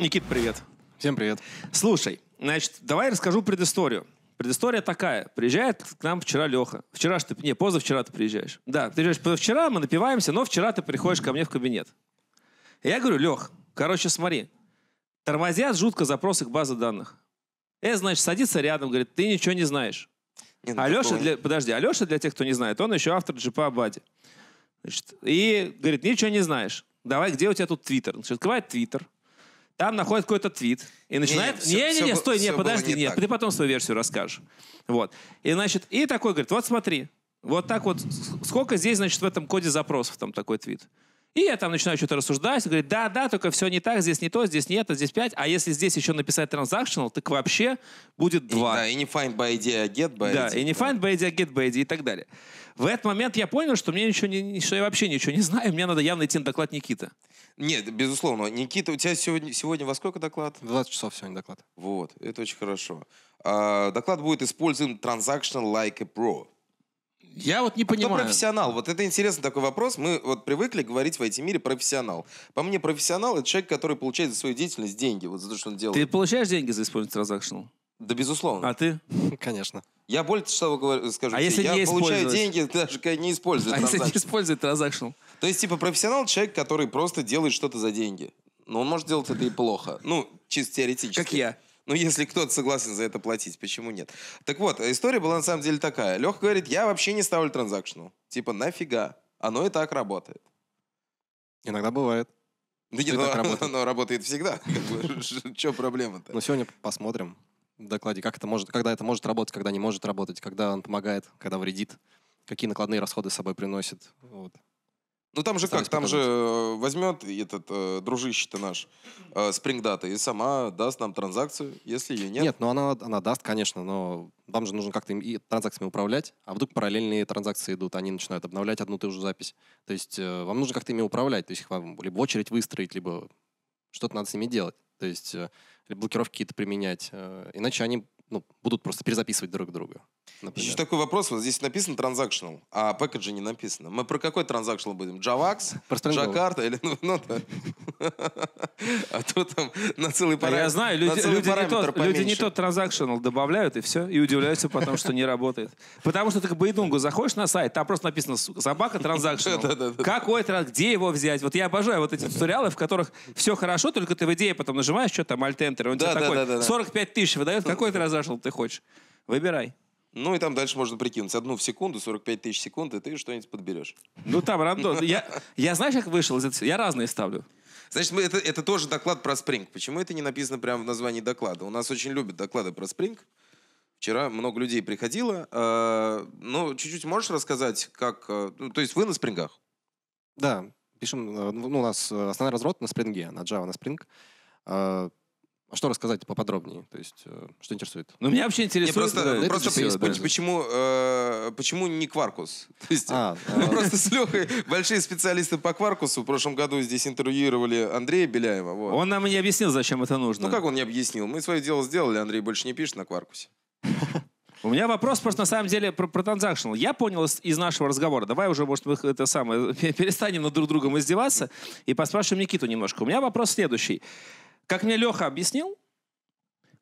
Никит, привет. Всем привет. Слушай, значит, давай расскажу предысторию. Предыстория такая. Приезжает к нам вчера Леха. Вчера что ты... Не, позавчера ты приезжаешь. Да, ты приезжаешь позавчера, мы напиваемся, но вчера ты приходишь ко мне в кабинет. И я говорю, Лех, короче, смотри. Тормозят жутко запросы к базе данных. Э, значит, садится рядом, говорит, ты ничего не знаешь. Не, ну, Алеша, такого... для, подожди, Алеша, для тех, кто не знает, он еще автор джипа Абади. Значит, и говорит, ничего не знаешь. Давай, где у тебя тут твиттер? Значит, открывает твиттер там находит какой-то твит и начинает... Не-не-не, стой, не, подожди, не нет, так. ты потом свою версию расскажешь. Вот. И, значит, и такой говорит, вот смотри, вот так вот, сколько здесь, значит, в этом коде запросов, там такой твит. И я там начинаю что-то рассуждать, и говорит, да-да, только все не так, здесь не то, здесь не это, здесь 5, а если здесь еще написать transactional, так вообще будет 2. И, да, и не find by idea, а get by да, idea. Да, и не find by idea, get by idea и так далее. В этот момент я понял, что мне ничего не, что я вообще ничего не знаю, мне надо явно идти на доклад Никита. Нет, безусловно. Никита, у тебя сегодня, сегодня во сколько доклад? 20 часов сегодня доклад. Вот, это очень хорошо. А, доклад будет «Используем transactional like a pro». Я вот не понимаю. кто профессионал? Вот это интересный такой вопрос. Мы вот привыкли говорить в IT-мире профессионал. По мне, профессионал — это человек, который получает за свою деятельность деньги, вот за то, что он делает. Ты получаешь деньги за использование транзакшнл? Да, безусловно. А ты? Конечно. Я более того скажу. А тебе, если я не получаю деньги, даже не использую А если не использует транзакшнл? То есть, типа, профессионал — человек, который просто делает что-то за деньги. Но он может делать это и плохо. Ну, чисто теоретически. Как я. Ну, если кто-то согласен за это платить, почему нет? Так вот, история была на самом деле такая. Лех говорит, я вообще не ставлю транзакшну. Типа, нафига? Оно и так работает. Иногда бывает. Да нет, оно, работает. оно работает всегда. Че проблема-то? Ну, сегодня посмотрим в докладе, как это может, когда это может работать, когда не может работать, когда он помогает, когда вредит, какие накладные расходы с собой приносит. Вот. Ну там же как, там показать. же э, возьмет этот э, дружище-то наш э, Spring и сама даст нам транзакцию, если ее нет. Нет, ну она, она даст, конечно, но вам же нужно как-то и транзакциями управлять, а вдруг параллельные транзакции идут, они начинают обновлять одну и ту же запись. То есть э, вам нужно как-то ими управлять, то есть их вам либо очередь выстроить, либо что-то надо с ними делать. То есть э, блокировки какие-то применять, э, иначе они ну, будут просто перезаписывать друг друга. Например. Еще такой вопрос. Вот здесь написано transactional, а пэкэджи не написано. Мы про какой transactional будем? Javax? Джакарта? Или, ну, ну, а то там на целый параметр. Я знаю, люди, люди, не тот, люди не тот transactional добавляют, и все. И удивляются потом, что не работает. Потому что ты к Байдунгу заходишь на сайт, там просто написано «собака transactional». Какой транс, где его взять? Вот я обожаю вот эти туториалы, в которых все хорошо, только ты в идее потом нажимаешь, что то alt-enter, он тебе такой 45 тысяч выдает, какой transactional ты хочешь. Выбирай. Ну и там дальше можно прикинуть. Одну в секунду, 45 тысяч секунд, и ты что-нибудь подберешь. Ну там рандом. Ну, я, я знаешь, как вышел из этого? Я разные ставлю. Значит, мы, это, это тоже доклад про спринг. Почему это не написано прямо в названии доклада? У нас очень любят доклады про спринг. Вчера много людей приходило. Э, ну, чуть-чуть можешь рассказать, как... Э, то есть вы на спрингах? Да, пишем... Э, ну, у нас основной разрод на спринге, на Java, на спринг. А Что рассказать поподробнее? То есть, э, что интересует? Ну, меня вообще интересует... Не, просто, да, просто все, да. почему, э, почему не Кваркус? То есть, а, мы а. просто с Лехой большие специалисты по Кваркусу. В прошлом году здесь интервьюировали Андрея Беляева. Вот. Он нам не объяснил, зачем это нужно. Ну, как он не объяснил? Мы свое дело сделали, Андрей больше не пишет на Кваркусе. У меня вопрос просто на самом деле про, про транзакшнл. Я понял из, из нашего разговора. Давай уже, может, мы это самое перестанем над друг другом издеваться и поспрашиваем Никиту немножко. У меня вопрос следующий. Как мне Леха объяснил,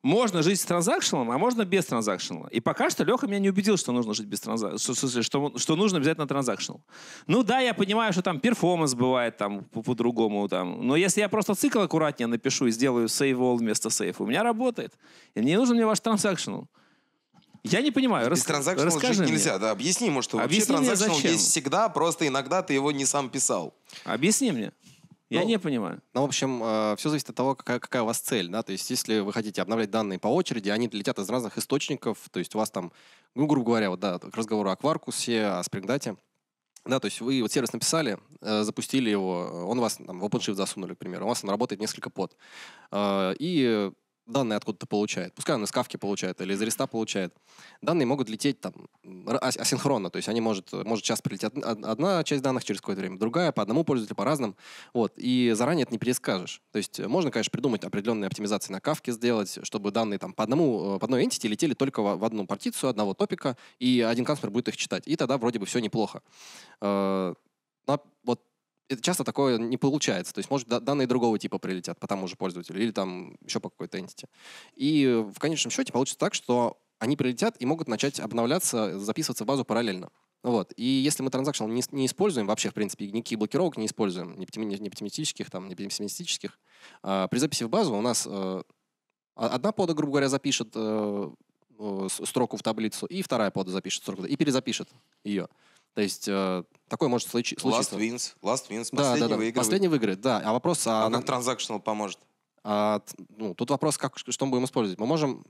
можно жить с транзакшеном, а можно без транзакшена. И пока что Леха меня не убедил, что нужно жить без транзакшена, что, что, нужно обязательно транзакшенал. Ну да, я понимаю, что там перформанс бывает там по-другому. там. Но если я просто цикл аккуратнее напишу и сделаю save all вместо save, у меня работает. И мне нужен мне ваш транзакшенал. Я не понимаю. Без Рас... транзакшенал расскажи нельзя. Да, объясни, может, объясни вообще транзакшенал есть всегда, просто иногда ты его не сам писал. Объясни мне. Я ну, не понимаю. Ну, в общем, э, все зависит от того, какая, какая у вас цель, да, то есть если вы хотите обновлять данные по очереди, они летят из разных источников, то есть у вас там, ну, грубо говоря, вот, да, к разговору о Кваркусе, о Спрингдате, да, то есть вы вот сервис написали, э, запустили его, он вас там в OpenShift засунули, к примеру, у вас он работает несколько под, э, и данные откуда-то получает, пускай он из кавки получает или из реста получает, данные могут лететь там асинхронно, то есть они может, может сейчас прилететь одна часть данных через какое-то время, другая, по одному пользователю, по разным, вот, и заранее это не перескажешь. То есть э, можно, конечно, придумать определенные оптимизации на кавке сделать, чтобы данные там по одному, э, по одной entity летели только в одну партицию одного топика, и один канцлер будет их читать, и тогда вроде бы все неплохо. Э, но вот это часто такое не получается. То есть, может, данные другого типа прилетят по тому же пользователю или там еще по какой-то entity. И в конечном счете получится так, что они прилетят и могут начать обновляться, записываться в базу параллельно. Вот. И если мы транзакшн не, не используем, вообще, в принципе, никаких блокировок не используем, ни, ни, оптимистических, там, ни пессимистических, э, а, при записи в базу у нас э, одна пода, грубо говоря, запишет э, э строку в таблицу, и вторая пода запишет строку, и перезапишет ее. То есть э, Такое может случ- случиться. Last wins, last wins, да, последний да, да. выигрывает. Последний выиграет, да. А вопрос... А, а нам transactional поможет? А, ну, тут вопрос, как, что мы будем использовать. Мы можем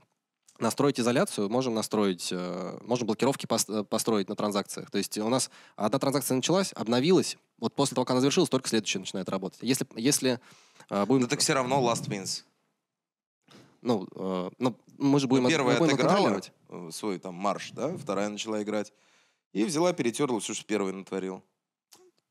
настроить изоляцию, можем настроить, э, можем блокировки э, построить на транзакциях. То есть у нас одна транзакция началась, обновилась, вот после того, как она завершилась, только следующая начинает работать. Если, если будем... Да так все равно last wins. Ну, ну мы же будем, ну, первая мы будем отыграла свой там марш, да, вторая начала играть. И взяла, перетерла все, что первый натворил.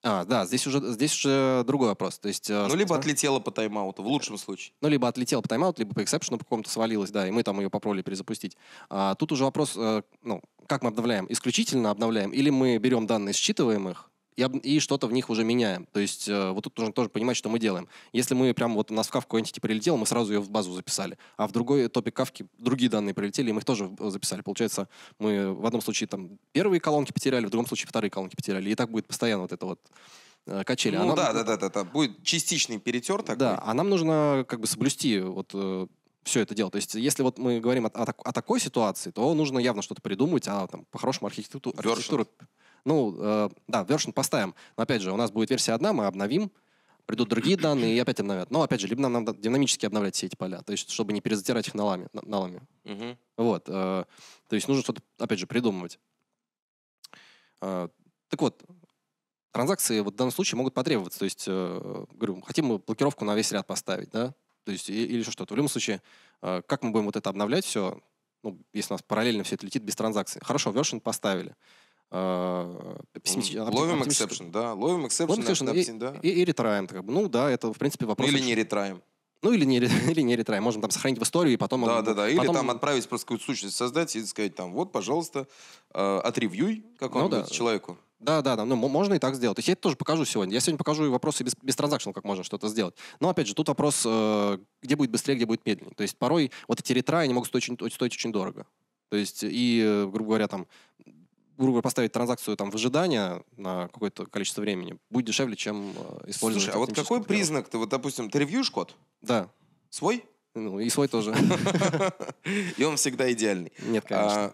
А, да, здесь уже, здесь уже другой вопрос. То есть, э, ну, либо отлетела по тайм-ауту, в лучшем случае. Ну, либо отлетела по тайм-ауту, либо по эксепшену по какому-то свалилась, да, и мы там ее попробовали перезапустить. А, тут уже вопрос, э, ну, как мы обновляем? Исключительно обновляем? Или мы берем данные, считываем их, и, что-то в них уже меняем. То есть э, вот тут нужно тоже понимать, что мы делаем. Если мы прям вот у нас в Kafka Entity прилетело, мы сразу ее в базу записали. А в другой топик Кавки другие данные прилетели, и мы их тоже записали. Получается, мы в одном случае там первые колонки потеряли, в другом случае вторые колонки потеряли. И так будет постоянно вот это вот э, качели. А ну нам... да, да, да, да, да, будет частичный перетер такой. Да, а нам нужно как бы соблюсти вот э, все это дело. То есть, если вот мы говорим о, о, о такой ситуации, то нужно явно что-то придумывать, а там по-хорошему архитектуру, архитектуру ну, э, да, version поставим. Но опять же, у нас будет версия одна, мы обновим, придут другие данные и опять обновят. Но опять же, либо нам надо динамически обновлять все эти поля, то есть чтобы не перезатирать их налами. налами. Угу. Вот. Э, то есть нужно что-то, опять же, придумывать. Э, так вот, транзакции вот в данном случае могут потребоваться. То есть, э, говорю, хотим мы блокировку на весь ряд поставить, да? То есть, и, или что-то. В любом случае, э, как мы будем вот это обновлять все, ну, если у нас параллельно все это летит без транзакций. Хорошо, вершин поставили. А, ловим эксепшн, да. Ловим эксепшн и, да. и, ретраем. Как Ну да, это, в принципе, вопрос. Или не ретраем. Ну или не, или не ретрай, можем там сохранить в историю и потом... Да, он, да, да, или там отправить просто какую-то сущность создать и сказать там, вот, пожалуйста, э, отревьюй какому-нибудь ну, да. человеку. Да, да, да, ну можно и так сделать. То есть я это тоже покажу сегодня. Я сегодня покажу и вопросы без, без транзакшн, как можно что-то сделать. Но опять же, тут вопрос, э, где будет быстрее, где будет медленнее. То есть порой вот эти ретраи, они могут стоить очень, стоить очень дорого. То есть, и, э, грубо говоря, там, грубо поставить транзакцию там в ожидание на какое-то количество времени будет дешевле, чем э, использовать. Слушай, а вот какой материал. признак ты, вот, допустим, ты ревьюешь код? Да. Свой? Ну, и свой тоже. И он всегда идеальный. Нет, конечно. А,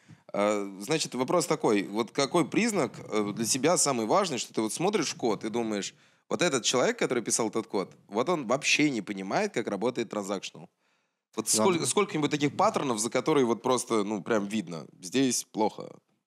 а, значит, вопрос такой. Вот какой признак э, для тебя самый важный, что ты вот смотришь код и думаешь, вот этот человек, который писал этот код, вот он вообще не понимает, как работает transactional. Вот сколько, сколько-нибудь таких паттернов, за которые вот просто, ну, прям видно, здесь плохо.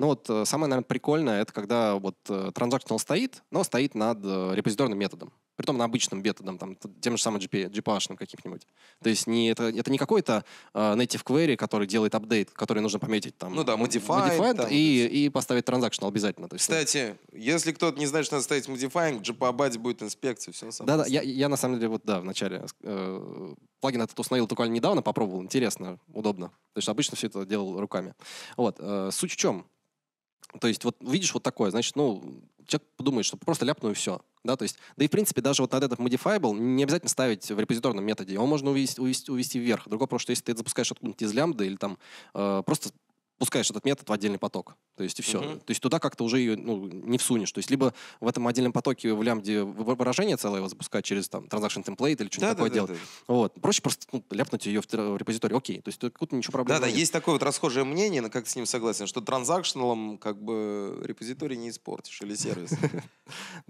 Ну вот э, самое, наверное, прикольное, это когда вот transactional э, стоит, но стоит над э, репозиторным методом. Притом на обычном методом, там, тем же самым GP, GPH каким-нибудь. То есть не, это, это не какой-то э, native query, который делает апдейт, который нужно пометить там. Ну да, modified. modified там, и, и поставить transactional обязательно. То есть, ну. Кстати, ну, если кто-то не знает, что надо ставить modifying, GPABAD будет инспекция, все само. Да-да, я, я на самом деле вот, да, вначале э, плагин этот установил буквально недавно, попробовал, интересно, удобно. То есть обычно все это делал руками. Вот, э, суть в чем? То есть вот видишь вот такое, значит, ну, человек подумает, что просто ляпну и все. Да, то есть, да и в принципе даже вот над этот modifiable не обязательно ставить в репозиторном методе, его можно увести, увести, увести вверх. Другой вопрос, что если ты запускаешь откуда-нибудь из лямбды или там э, просто пускаешь этот метод в отдельный поток. То есть и все. Uh-huh. То есть туда как-то уже ее ну, не всунешь. То есть либо в этом отдельном потоке в лямбде выражение целое его запускать через там transaction template или что-нибудь да, такое да, делать. Да, да. Вот. Проще просто ну, ляпнуть ее в, репозиторий. Окей. То есть тут ничего проблем да, нет. Да, есть такое вот расхожее мнение, но как с ним согласен, что транзакшналом как бы репозиторий не испортишь или сервис.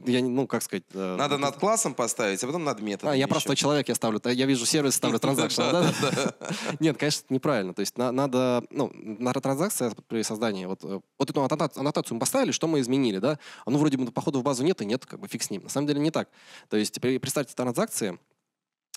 Я, ну, как сказать... Э, надо ну, над классом поставить, а потом над методом. А, я просто человек, я ставлю. Я вижу сервис, ставлю транзакшн. Нет, конечно, неправильно. То есть надо... Ну, на транзакция при создании, вот, э, вот эту аннотацию мы поставили, что мы изменили, да? Оно вроде бы, походу, в базу нет и нет, как бы фиг с ним. На самом деле не так. То есть представьте транзакции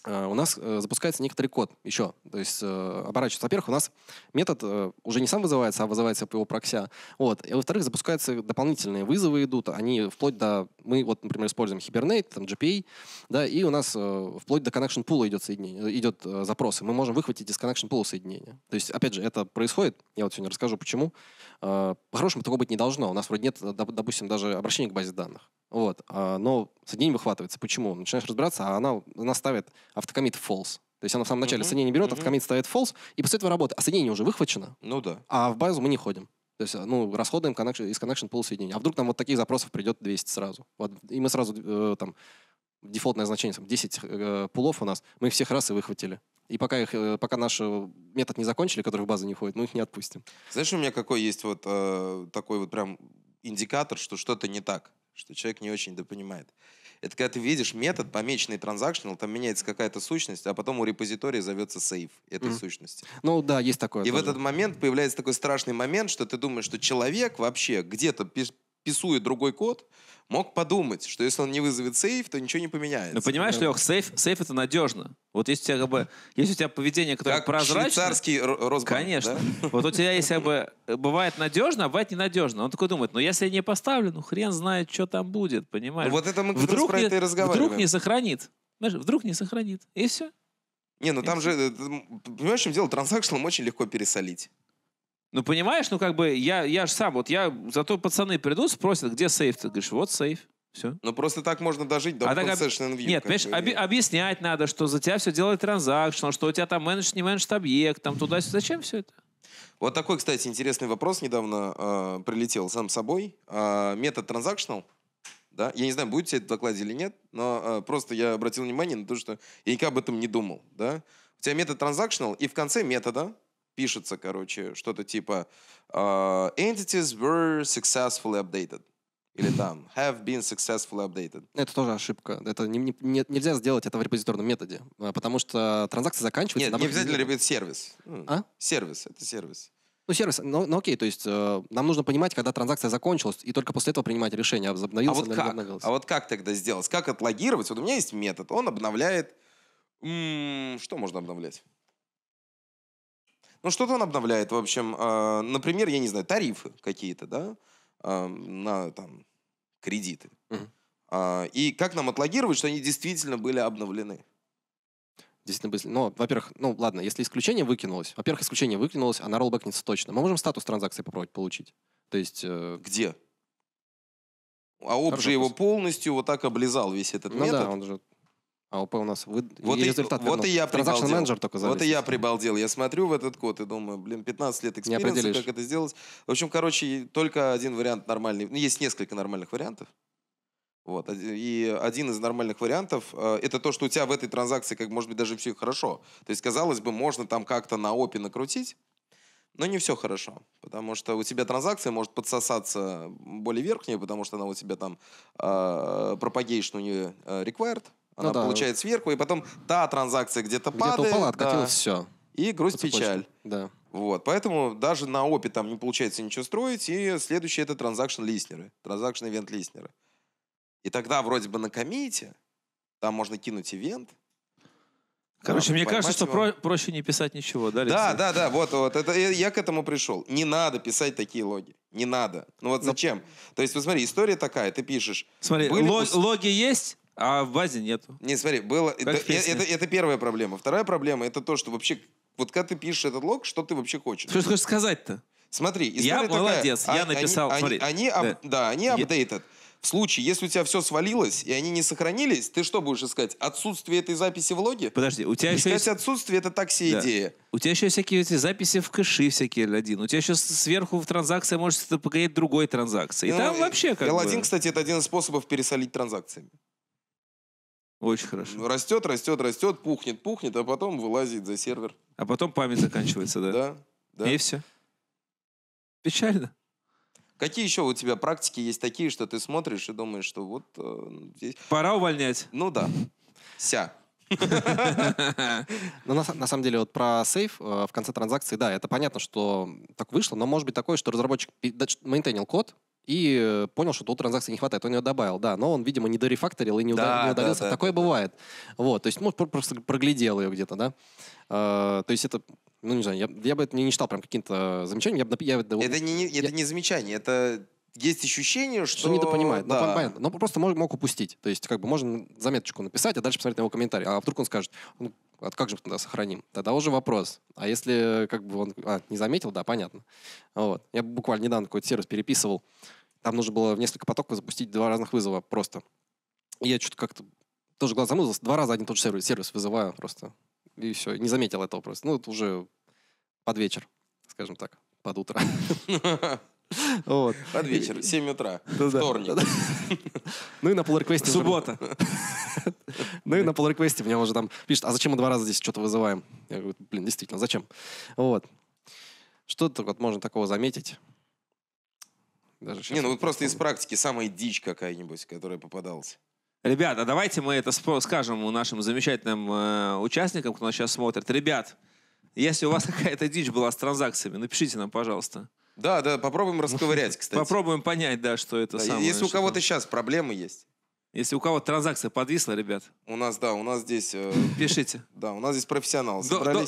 Э, у нас э, запускается некоторый код еще, то есть э, оборачивается. Во-первых, у нас метод уже не сам вызывается, а вызывается по его прокся. Вот. И во-вторых, запускаются дополнительные вызовы идут, они вплоть до... Мы вот, например, используем Hibernate, там, GPA, да, и у нас вплоть до connection пула идет, соединение, идет запросы. Мы можем выхватить из connection пула соединение. То есть, опять же, это происходит, я вот сегодня расскажу, почему. По-хорошему такого быть не должно. У нас вроде нет, допустим, даже обращения к базе данных. Вот. А, но соединение выхватывается. Почему? Начинаешь разбираться, а она, она ставит автокомит false. То есть она в самом начале соединение берет, автокомит ставит false, и после этого работает. А соединение уже выхвачено. Ну да. А в базу мы не ходим. То есть, ну, расходуем connection, из connection pool соединения. А вдруг нам вот таких запросов придет 200 сразу. Вот, и мы сразу э, там дефолтное значение, там 10 э, пулов у нас, мы их всех раз и выхватили. И пока, их, э, пока наш э, метод не закончили, который в базу не ходит, мы их не отпустим. Знаешь, у меня какой есть вот э, такой вот прям индикатор, что что-то не так? что человек не очень допонимает. Это когда ты видишь метод, помеченный transactional, там меняется какая-то сущность, а потом у репозитория зовется сейф этой mm. сущности. Ну да, есть такое. И тоже. в этот момент появляется такой страшный момент, что ты думаешь, что человек вообще где-то писуя другой код, мог подумать, что если он не вызовет сейф, то ничего не поменяется. Ну, понимаешь, да. Лех, сейф, сейф это надежно. Вот если у тебя, как бы, если у тебя поведение, которое как прозрачное... швейцарский Росбанк, Конечно. Да? Вот у тебя, если как бы, бывает надежно, а бывает ненадежно. Он такой думает, ну, если я не поставлю, ну, хрен знает, что там будет, понимаешь? Ну, вот это мы вдруг про не, это и разговариваем. Вдруг не сохранит. Знаешь, вдруг не сохранит. И все. Не, ну и там все. же, э, понимаешь, в чем дело, транзакшеном очень легко пересолить. Ну, понимаешь, ну, как бы, я, я же сам, вот я, зато пацаны придут, спросят, где сейф? Ты говоришь, вот сейф. Все. Ну, просто так можно дожить до а так, concession а, view. Нет, понимаешь, оби- объяснять надо, что за тебя все делает транзакшн, что у тебя там менеджер, не менеджер объект, там туда-сюда. Зачем все это? Вот такой, кстати, интересный вопрос недавно э, прилетел сам собой. Э, метод transactional, да, я не знаю, будет тебе это в докладе или нет, но э, просто я обратил внимание на то, что я никогда об этом не думал, да. У тебя метод transactional, и в конце метода пишется, короче, что-то типа uh, «Entities were successfully updated». Или там «have been successfully updated». Это тоже ошибка. Это не, не, нельзя сделать это в репозиторном методе, а, потому что транзакция заканчивается... Нет, не обязательно репит-сервис. Ну, а? Сервис, это сервис. Ну, сервис, ну, ну окей, то есть э, нам нужно понимать, когда транзакция закончилась, и только после этого принимать решение, а обновился а вот как? обновился. А вот как тогда сделать? Как отлогировать? Вот у меня есть метод, он обновляет... М -м, что можно обновлять? Ну, что-то он обновляет, в общем. Э, например, я не знаю, тарифы какие-то, да, э, на там кредиты. Угу. Э, и как нам отлогировать, что они действительно были обновлены? Действительно были. Ну, во-первых, ну ладно, если исключение выкинулось, во-первых, исключение выкинулось, она а роллбэкнется точно. Мы можем статус транзакции попробовать получить. То есть... Э... Где? А об же его полностью вот так облизал весь этот ну метод. Да, он же а ОП у нас вы... вот и, и результат. Вот вернул. и я прибалдел. менеджер только зависит. Вот и я прибалдел. Я смотрю в этот код и думаю, блин, 15 лет экспириенса, как это сделать. В общем, короче, только один вариант нормальный. Ну, есть несколько нормальных вариантов. Вот. И один из нормальных вариантов э, это то, что у тебя в этой транзакции, как может быть, даже все хорошо. То есть, казалось бы, можно там как-то на опе накрутить, но не все хорошо, потому что у тебя транзакция может подсосаться более верхняя, потому что она у тебя там э, propagation у нее э, required, ну Она ну, да. получает сверху, и потом та транзакция где-то, падает. Где-то упала, откатилась, да. все. И грусть-печаль. Да. Вот, поэтому даже на опе там не получается ничего строить, и следующее это транзакшн листнеры, транзакшн ивент листнеры. И тогда вроде бы на комите, там можно кинуть ивент. Короче, мне кажется, что про проще не писать ничего, да, Алексей? Да, да, да, вот, вот, это, я к этому пришел. Не надо писать такие логи, не надо. Ну вот ну, зачем? Но... То есть, вот история такая, ты пишешь. Смотри, были... лог, логи есть, а в базе нету. Не, смотри, было... Это, это, это первая проблема. Вторая проблема — это то, что вообще... Вот когда ты пишешь этот лог, что ты вообще хочешь? Что ты хочешь сказать-то? Смотри, Я молодец, а, я написал... Они, смотри. Они, они, да. Об, да, они апдейтят. В случае, если у тебя все свалилось и они не сохранились, ты что будешь искать? Отсутствие этой записи в логе? Подожди, у тебя искать еще есть... отсутствие — это такси да. идея. У тебя еще всякие эти записи в кэши всякие L1. У тебя еще сверху в транзакции может погореть другой транзакции. И ну, там э, вообще как L1, бы... кстати, это один из способов пересолить транзакциями. Очень хорошо. Ну, растет, растет, растет, пухнет, пухнет, а потом вылазит за сервер. А потом память заканчивается, да? Да. да. И все. Печально. Какие еще у тебя практики есть такие, что ты смотришь и думаешь, что вот э, ну, здесь... Пора увольнять. Ну да. Ся. Но ну, на, самом деле вот про сейф э, в конце транзакции, да, это понятно, что так вышло, но может быть такое, что разработчик мейнтейнил код, и э, понял, что тут транзакции не хватает, он ее добавил, да, но он, видимо, не дорефакторил и не, да, удал, не удалился, да, такое да, бывает. Да. Вот, то есть, ну, просто проглядел ее где-то, да. А, то есть это, ну, не знаю, я, я бы это не считал прям каким-то э, замечанием, я бы... Я, это, не, это я, не замечание, это есть ощущение, что... Что недопонимает. Ну, да. Ну, понятно. Но просто мог, мог упустить. То есть, как бы, можно заметочку написать, а дальше посмотреть на его комментарий. А вдруг он скажет, ну, а как же тогда сохраним? Тогда уже вопрос. А если, как бы, он а, не заметил, да, понятно. Вот. Я буквально недавно какой-то сервис переписывал. Там нужно было в несколько потоков запустить два разных вызова просто. И я что-то как-то тоже глаза замылся. Два раза один тот же сервис, сервис вызываю просто. И все, не заметил этого просто. Ну, это уже под вечер, скажем так, под утро. Вот. Под вечер, 7 утра, да, вторник. Да, да. Ну и на pull request. Суббота. Ну и на pull request меня уже там пишет, а зачем мы два раза здесь что-то вызываем? Я говорю, блин, действительно, зачем? Вот. Что-то вот можно такого заметить. Даже не, ну вот просто из практики самая дичь какая-нибудь, которая попадалась. Ребята, давайте мы это скажем нашим замечательным э, участникам, кто нас сейчас смотрит. Ребят, если у вас какая-то дичь была с транзакциями, напишите нам, пожалуйста. Да, да, попробуем ну, расковырять, кстати. Попробуем понять, да, что это да, самое. Если у кого-то сейчас проблемы есть. Если у кого транзакция подвисла, ребят. У нас, да, у нас здесь... Э, Пишите. Да, у нас здесь профессионал.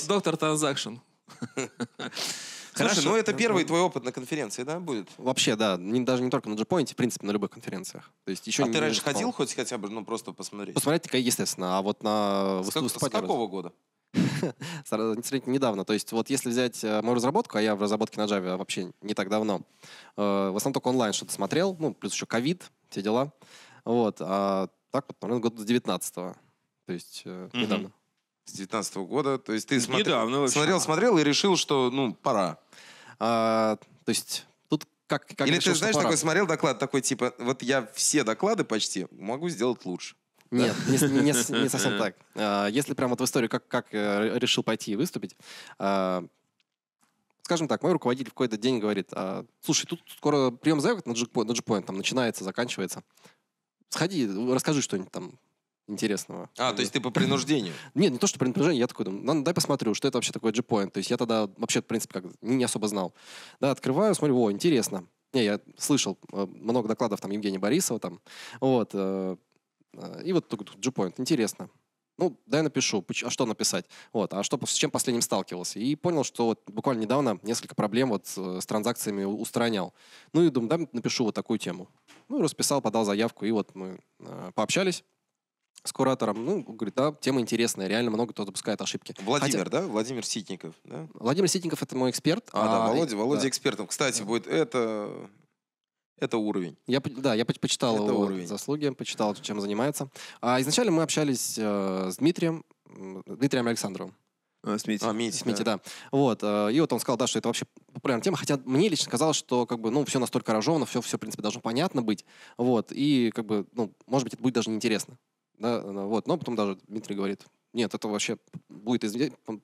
Доктор транзакшн. Хорошо, ну это первый твой опыт на конференции, да, будет? Вообще, да, даже не только на JPoint, в принципе, на любых конференциях. То есть еще а ты раньше ходил хоть хотя бы, ну просто посмотреть? Посмотреть, естественно, а вот на... с какого года? сравнительно недавно. То есть вот если взять э, мою разработку, а я в разработке на Java вообще не так давно, э, в основном только онлайн что-то смотрел, ну, плюс еще ковид, все дела. Вот, а так вот, наверное, год с 19-го, то есть э, недавно. С 19 -го года, то есть ты смотри... недавно, смотрел, смотрел и решил, что, ну, пора. А, то есть как, как Или решил, ты знаешь, такой смотрел доклад, такой типа, вот я все доклады почти могу сделать лучше. Нет, не, не, не совсем так. А, если прямо вот в историю, как, как э, решил пойти и выступить, а, скажем так, мой руководитель в какой-то день говорит, а, слушай, тут скоро прием заявок на джекпоинт, на джекпоинт там начинается, заканчивается. Сходи, расскажи что-нибудь там интересного. А, то есть ты по принуждению? Нет, не то, что по принуждению, я такой думаю, дай посмотрю, что это вообще такое G-Point. То есть я тогда вообще, в принципе, как не, особо знал. Да, открываю, смотрю, о, интересно. Не, я слышал э, много докладов там Евгения Борисова там, вот, э, Э, и вот G-Point, интересно. Ну, дай напишу, а что написать? Вот, а что, с чем последним сталкивался? И понял, что вот буквально недавно несколько проблем вот э, с транзакциями устранял. Ну и думаю, да, напишу вот такую тему. Ну, расписал, подал заявку, и вот мы э, пообщались с куратором. Ну, говорит, да, тема интересная, реально много кто допускает ошибки. Владимир, Хотя... да? Владимир Ситников, да? Владимир Ситников — это мой эксперт. А, а да, Володя, Володя да. экспертом. Кстати, да. будет это это уровень. Я, да, я почитал Это его уровень. заслуги, почитал, чем занимается. А изначально мы общались э, с Дмитрием, Дмитрием Александровым. А, с А, Мити, с да. да. Вот, э, и вот он сказал, да, что это вообще популярная тема, хотя мне лично казалось, что, как бы, ну, все настолько разжевано, все, все, в принципе, должно понятно быть, вот, и, как бы, ну, может быть, это будет даже неинтересно, да, э, вот, но потом даже Дмитрий говорит, нет, это вообще будет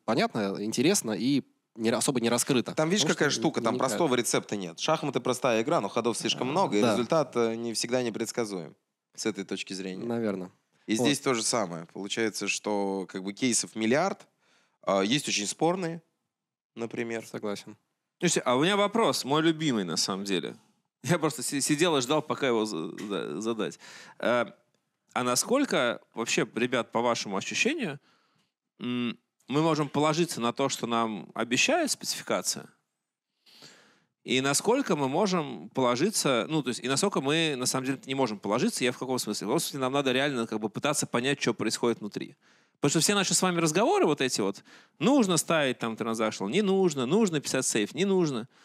понятно, интересно и не, особо не раскрыто. Там видишь, Потому какая штука, там никак. простого рецепта нет. Шахматы простая игра, но ходов слишком а, много, да. и результат э, не всегда непредсказуем с этой точки зрения. Наверное. И вот. здесь то же самое. Получается, что как бы кейсов миллиард, а, есть очень спорные, например. Согласен. Слушайте, а у меня вопрос, мой любимый на самом деле. Я просто сидел и ждал, пока его задать. Э, а насколько вообще, ребят, по вашему ощущению, мы можем положиться на то, что нам обещает спецификация, и насколько мы можем положиться, ну, то есть, и насколько мы, на самом деле, не можем положиться, я в каком смысле? В каком смысле нам надо реально как бы пытаться понять, что происходит внутри. Потому что все наши с вами разговоры вот эти вот, нужно ставить там транзакшн, не нужно, нужно писать сейф, не нужно –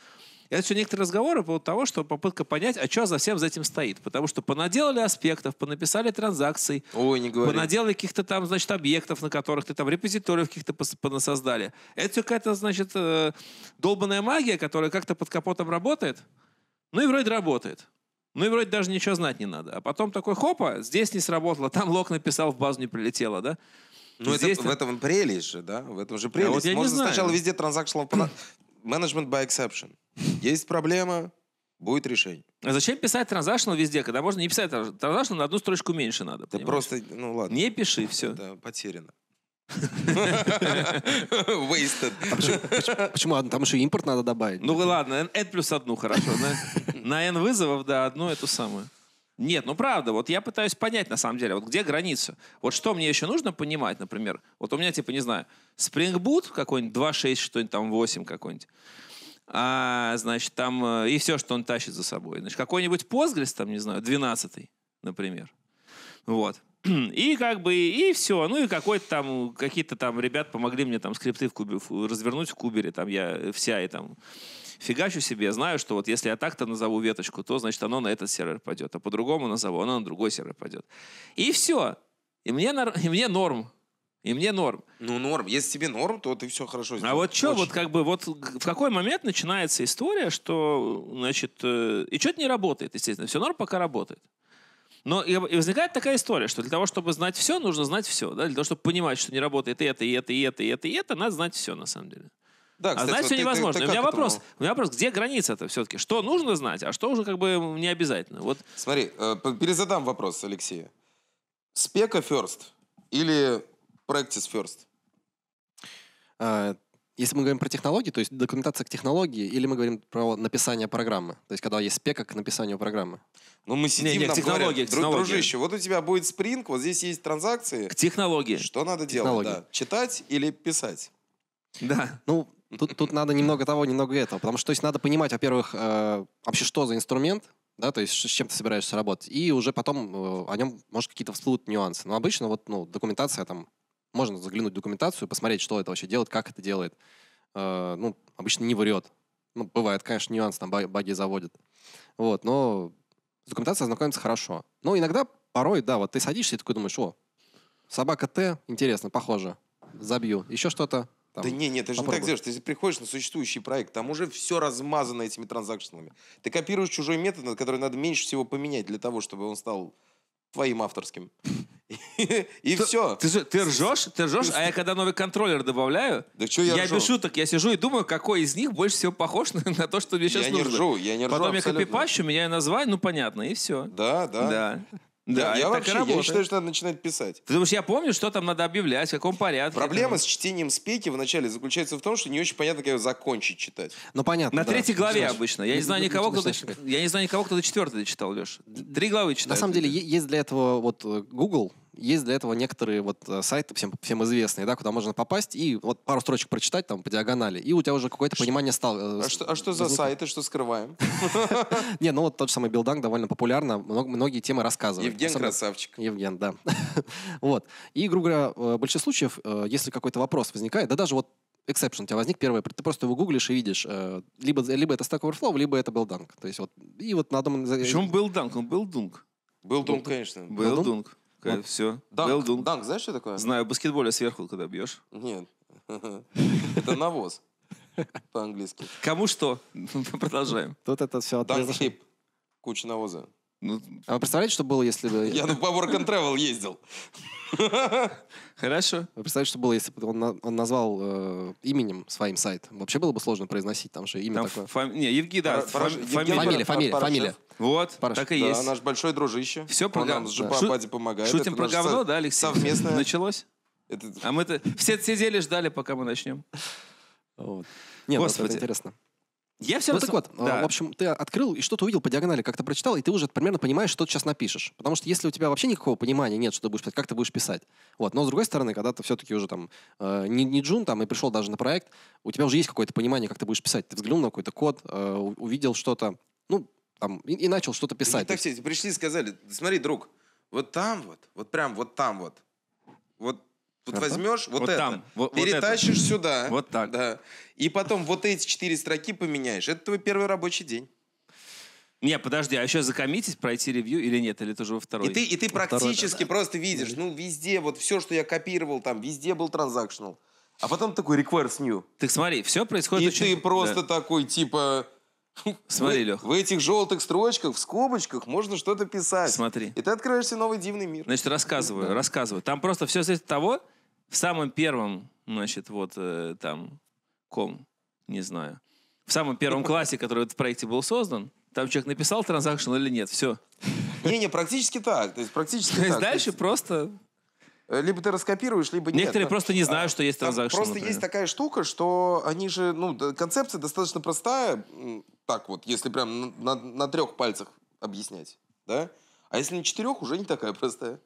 это все некоторые разговоры по поводу того, что попытка понять, а что за всем за этим стоит. Потому что понаделали аспектов, понаписали транзакций, Ой, не говори. понаделали каких-то там, значит, объектов, на которых ты там репозиториев каких-то понасоздали. Это все какая-то, значит, э, долбанная магия, которая как-то под капотом работает. Ну и вроде работает. Ну и вроде даже ничего знать не надо. А потом такой, хопа, здесь не сработало, там лок написал, в базу не прилетело, да? Ну, это, в этом прелесть же, да? В этом же прелесть. А вот я Можно не знаю. сначала везде транзакционал... Management by exception. Есть проблема, будет решение. А зачем писать transactional везде, когда можно не писать transactional, на одну строчку меньше надо. Да просто, ну ладно. Не пиши, все. Да, потеряно. Wasted. А почему? Там еще импорт надо добавить. Ну ладно, N плюс одну, хорошо. На N вызовов, да, одну эту самую. Нет, ну правда, вот я пытаюсь понять на самом деле, вот где граница. Вот что мне еще нужно понимать, например, вот у меня типа, не знаю, Spring Boot какой-нибудь 2.6, что-нибудь там 8 какой-нибудь а, значит, там э, и все, что он тащит за собой. Значит, какой-нибудь Postgres, там, не знаю, 12 например. Вот. И как бы, и все. Ну и какой-то там, какие-то там ребят помогли мне там скрипты в кубе, развернуть в кубере, там я э, вся и там фигачу себе, знаю, что вот если я так-то назову веточку, то, значит, оно на этот сервер пойдет, а по-другому назову, оно на другой сервер пойдет. И все. И мне, и мне норм и мне норм. Ну, норм. Если тебе норм, то ты все хорошо сделал. А вот что, вот как бы, вот в какой момент начинается история, что, значит, э, и что-то не работает, естественно. Все норм, пока работает. Но и, и возникает такая история, что для того, чтобы знать все, нужно знать все. Да? Для того, чтобы понимать, что не работает и это, и это, и это, и это, и это, надо знать все, на самом деле. Да, а кстати, а знать вот все ты, невозможно. Ты, ты, ты у меня вопрос, у меня вопрос, где граница это все-таки? Что нужно знать, а что уже как бы не обязательно? Вот. Смотри, э, перезадам вопрос Алексея. Спека first или Practice first. А, если мы говорим про технологии, то есть документация к технологии, или мы говорим про написание программы, то есть когда есть спека к написанию программы. Ну мы сидим, не, не, нам технология, говорят, технология. дружище, вот у тебя будет спринг, вот здесь есть транзакции. К технологии. Что надо технологии. делать? Да. Читать или писать? Да. Ну, тут, тут надо немного того, немного этого. Потому что то есть, надо понимать, во-первых, э, вообще, что за инструмент, да, то есть с чем ты собираешься работать, и уже потом э, о нем, может, какие-то всплывут нюансы. Но обычно вот, ну, документация там можно заглянуть в документацию, посмотреть, что это вообще делает, как это делает. Э, ну, обычно не врет. Ну, бывает, конечно, нюанс, там баги заводят. Вот, но с документацией ознакомиться хорошо. Но иногда, порой, да, вот ты садишься и такой думаешь, о, собака Т, интересно, похоже, забью. Еще что-то, там, да не, нет, ты же попробуй. не так делаешь. Ты приходишь на существующий проект, там уже все размазано этими транзакшенами. Ты копируешь чужой метод, который надо меньше всего поменять для того, чтобы он стал твоим авторским. И, все. Ты, же, ты ржешь, ты ржешь, а я когда новый контроллер добавляю, я, я ржу? без шуток, я сижу и думаю, какой из них больше всего похож на, то, что мне сейчас нужно. Я не ржу, я не ржу Потом я копипащу, меняю название, ну понятно, и все. Да, да. Да. Да, я, я вообще я считаю, что надо начинать писать. Потому что я помню, что там надо объявлять, в каком порядке? Проблема с чтением спеки вначале заключается в том, что не очень понятно, как ее закончить читать. Ну понятно. На да. третьей главе Знаешь, обычно. Я не, не знаю никого, кто я не знаю никого, кто до четвертой читал Леш. Три главы читал. На самом деле есть для этого вот э, Google, есть для этого некоторые вот э, сайты всем, всем известные, да, куда можно попасть и вот пару строчек прочитать там по диагонали, и у тебя уже какое-то понимание стало. Э, а что, а что за сайты, что скрываем? Не, ну вот тот же самый Билданг довольно популярно, многие темы рассказывают. Евген красавчик. Евген, да. Вот. И, грубо говоря, э, в большинстве случаев, если какой-то вопрос возникает, да даже вот эксепшн у тебя возник первый, ты просто его гуглишь и видишь, либо, либо это Stack Overflow, либо это Билданг. То есть вот, и вот на одном... Почему Билданг? Он Билдунг. Был конечно. Был такая, вот. все. Данк, well данк, знаешь, что такое? Знаю, баскетболя сверху, когда бьешь. Нет. Это навоз. По-английски. Кому что? Продолжаем. Тут это все отрезано. Куча навоза. Ну, а вы представляете, что было, если бы... Я на Work and Travel ездил. Хорошо. Вы представляете, что было, если бы он, он назвал э, именем своим сайт? Вообще было бы сложно произносить, там же имя там такое. Фами... Не, Евгений, да, Пар... фами... фамилия. Фамилия, фамилия, фамилия. Вот, Парашев. так и да, есть. наш большой дружище. Все про говно. Нам да. помогает. Шутим Это про говно, со... да, Алексей? Совместное. Началось? Это... А мы-то все сидели, ждали, пока мы начнем. Вот. Нет, ну, Господи. это интересно. Я все ну, так вот, а, да. в общем, ты открыл и что-то увидел по диагонали, как-то прочитал, и ты уже примерно понимаешь, что ты сейчас напишешь. Потому что если у тебя вообще никакого понимания нет, что ты будешь писать, как ты будешь писать. Вот. Но с другой стороны, когда ты все-таки уже там э, не, не джун там и пришел даже на проект, у тебя уже есть какое-то понимание, как ты будешь писать. Ты взглянул на какой-то код, э, увидел что-то, ну, там, и, и начал что-то писать. Да так все пришли и сказали, смотри, друг, вот там вот, вот прям вот там вот, вот вот возьмешь вот, вот это, там, вот, перетащишь вот сюда. Вот так. Да. И потом вот эти четыре строки поменяешь. Это твой первый рабочий день. Не, подожди, а еще закоммитить, пройти ревью или нет? Или это уже во второй? И ты, и ты практически второй, да, просто видишь, ну, везде, вот все, что я копировал, там, везде был транзакшнл. А потом такой requires new. Так смотри, все происходит... И очень... ты просто да. такой, типа... Смотри, Лех. В этих желтых строчках, в скобочках можно что-то писать. Смотри. И ты открываешься новый дивный мир. Значит, рассказываю, рассказываю. Там просто все зависит от того, в самом первом, значит, вот э, там, ком, не знаю, в самом первом ну, классе, который в проекте был создан, там человек написал транзакшн или нет, все. Не-не, практически так. То есть практически То есть так. дальше то есть... просто... Э, либо ты раскопируешь, либо нет. Некоторые ну, просто не а, знают, что есть транзакшн. Просто например. есть такая штука, что они же, ну, концепция достаточно простая, так вот, если прям на, на, на трех пальцах объяснять, да? А если на четырех, уже не такая простая.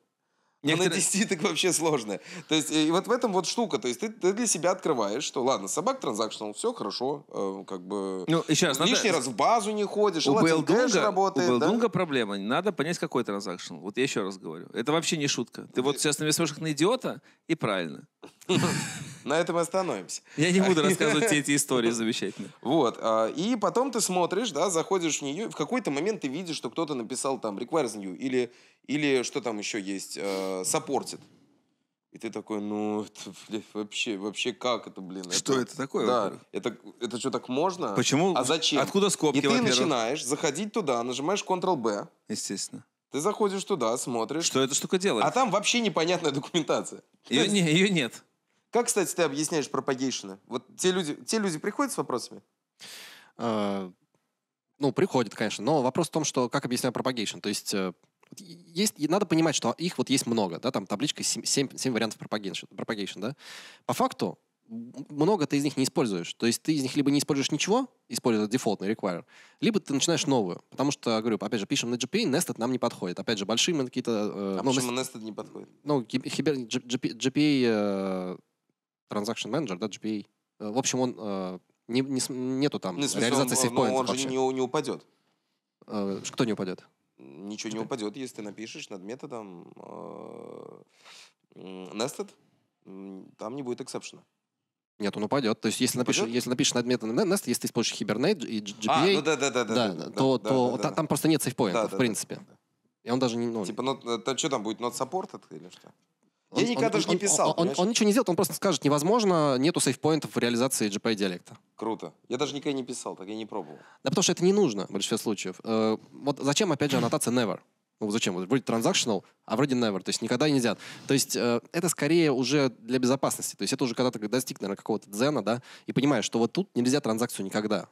Некоторые... А на так вообще сложно. То есть, и вот в этом вот штука. То есть, ты, ты для себя открываешь, что ладно, собак транзакшнл, все хорошо, э, как бы... Ну, и сейчас, лишний надо... раз в базу не ходишь, у Белдунга, работает. У Белдунга да? проблема. Надо понять, какой транзакшн. Вот я еще раз говорю. Это вообще не шутка. Ты э, вот сейчас навесишь их на идиота, и правильно. На этом остановимся. Я не буду рассказывать все эти истории замечательные. Вот. А, и потом ты смотришь, да, заходишь в нее, в какой-то момент ты видишь, что кто-то написал там requires new или, или что там еще есть, supported. Э, и ты такой, ну, это, блин, вообще, вообще как это, блин? Что это, это такое? Да, это, это что, так можно? Почему? А зачем? Откуда скобки, И ты начинаешь заходить туда, нажимаешь Ctrl-B. Естественно. Ты заходишь туда, смотришь. Что это штука делает? А там вообще непонятная документация. Ее, не, ее нет. Как, кстати, ты объясняешь пропагейшены? Вот те люди, те люди приходят с вопросами? Э, ну, приходят, конечно. Но вопрос в том, что как объясняю пропагейшн. То есть э, есть, надо понимать, что их вот есть много, да, там табличка 7, 7, 7 вариантов пропагейшн, пропагейшн, да. По факту много ты из них не используешь. То есть ты из них либо не используешь ничего, используя дефолтный require, либо ты начинаешь новую. Потому что, говорю, опять же, пишем на GPA, Nested нам не подходит. Опять же, большие мы какие-то... Э, а ну, почему Nested не подходит? Ну, GPA... GPA э, Transaction менеджер, да, GPA. Э, в общем, он э, не, не, нету там ну, реализации сейфпоинта Он вообще. же не, не упадет. Э, кто не упадет? Ничего GPA. не упадет, если ты напишешь над методом nested, там не будет эксепшена. Нет, он упадет. То есть, если напишешь, если напишешь над методом nested, если ты используешь Hibernate и GPA, а, ну да, да, да, да, да, то, да, то да, да, там да. просто нет сейфпоинта, да, в принципе. Да, да. И он даже не... Ну, типа, ну, то, что там будет, not supported или что? Я никогда даже не писал. Он, он, он ничего не сделает, он просто скажет, невозможно, нету сейфпоинтов в реализации GPI-диалекта. Круто. Я даже никогда не писал, так я не пробовал. Да потому что это не нужно в большинстве случаев. Э, вот зачем, опять же, аннотация never? Ну зачем? Вроде transactional, а вроде never. То есть никогда нельзя. То есть э, это скорее уже для безопасности. То есть это уже когда ты достиг, наверное, какого-то дзена, да, и понимаешь, что вот тут нельзя транзакцию никогда.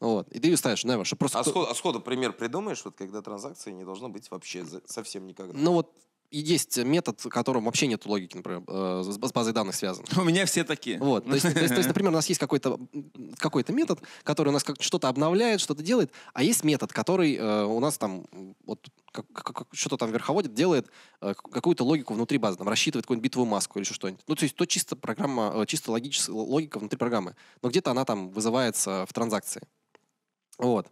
Вот. И ты ее ставишь never. Что просто а, кто... сходу, а сходу пример придумаешь, вот когда транзакции не должно быть вообще совсем никогда? Ну вот и есть метод, в вообще нет логики, например, э, с базой данных связан. У меня все такие. Вот. То есть, то есть, то есть например, у нас есть какой-то какой метод, который у нас как что-то обновляет, что-то делает, а есть метод, который э, у нас там вот что-то там верховодит, делает э, какую-то логику внутри базы, там, рассчитывает какую-нибудь битовую маску или что-нибудь. Ну, то есть то чисто программа, э, чисто логическая логика внутри программы. Но где-то она там вызывается в транзакции. Вот.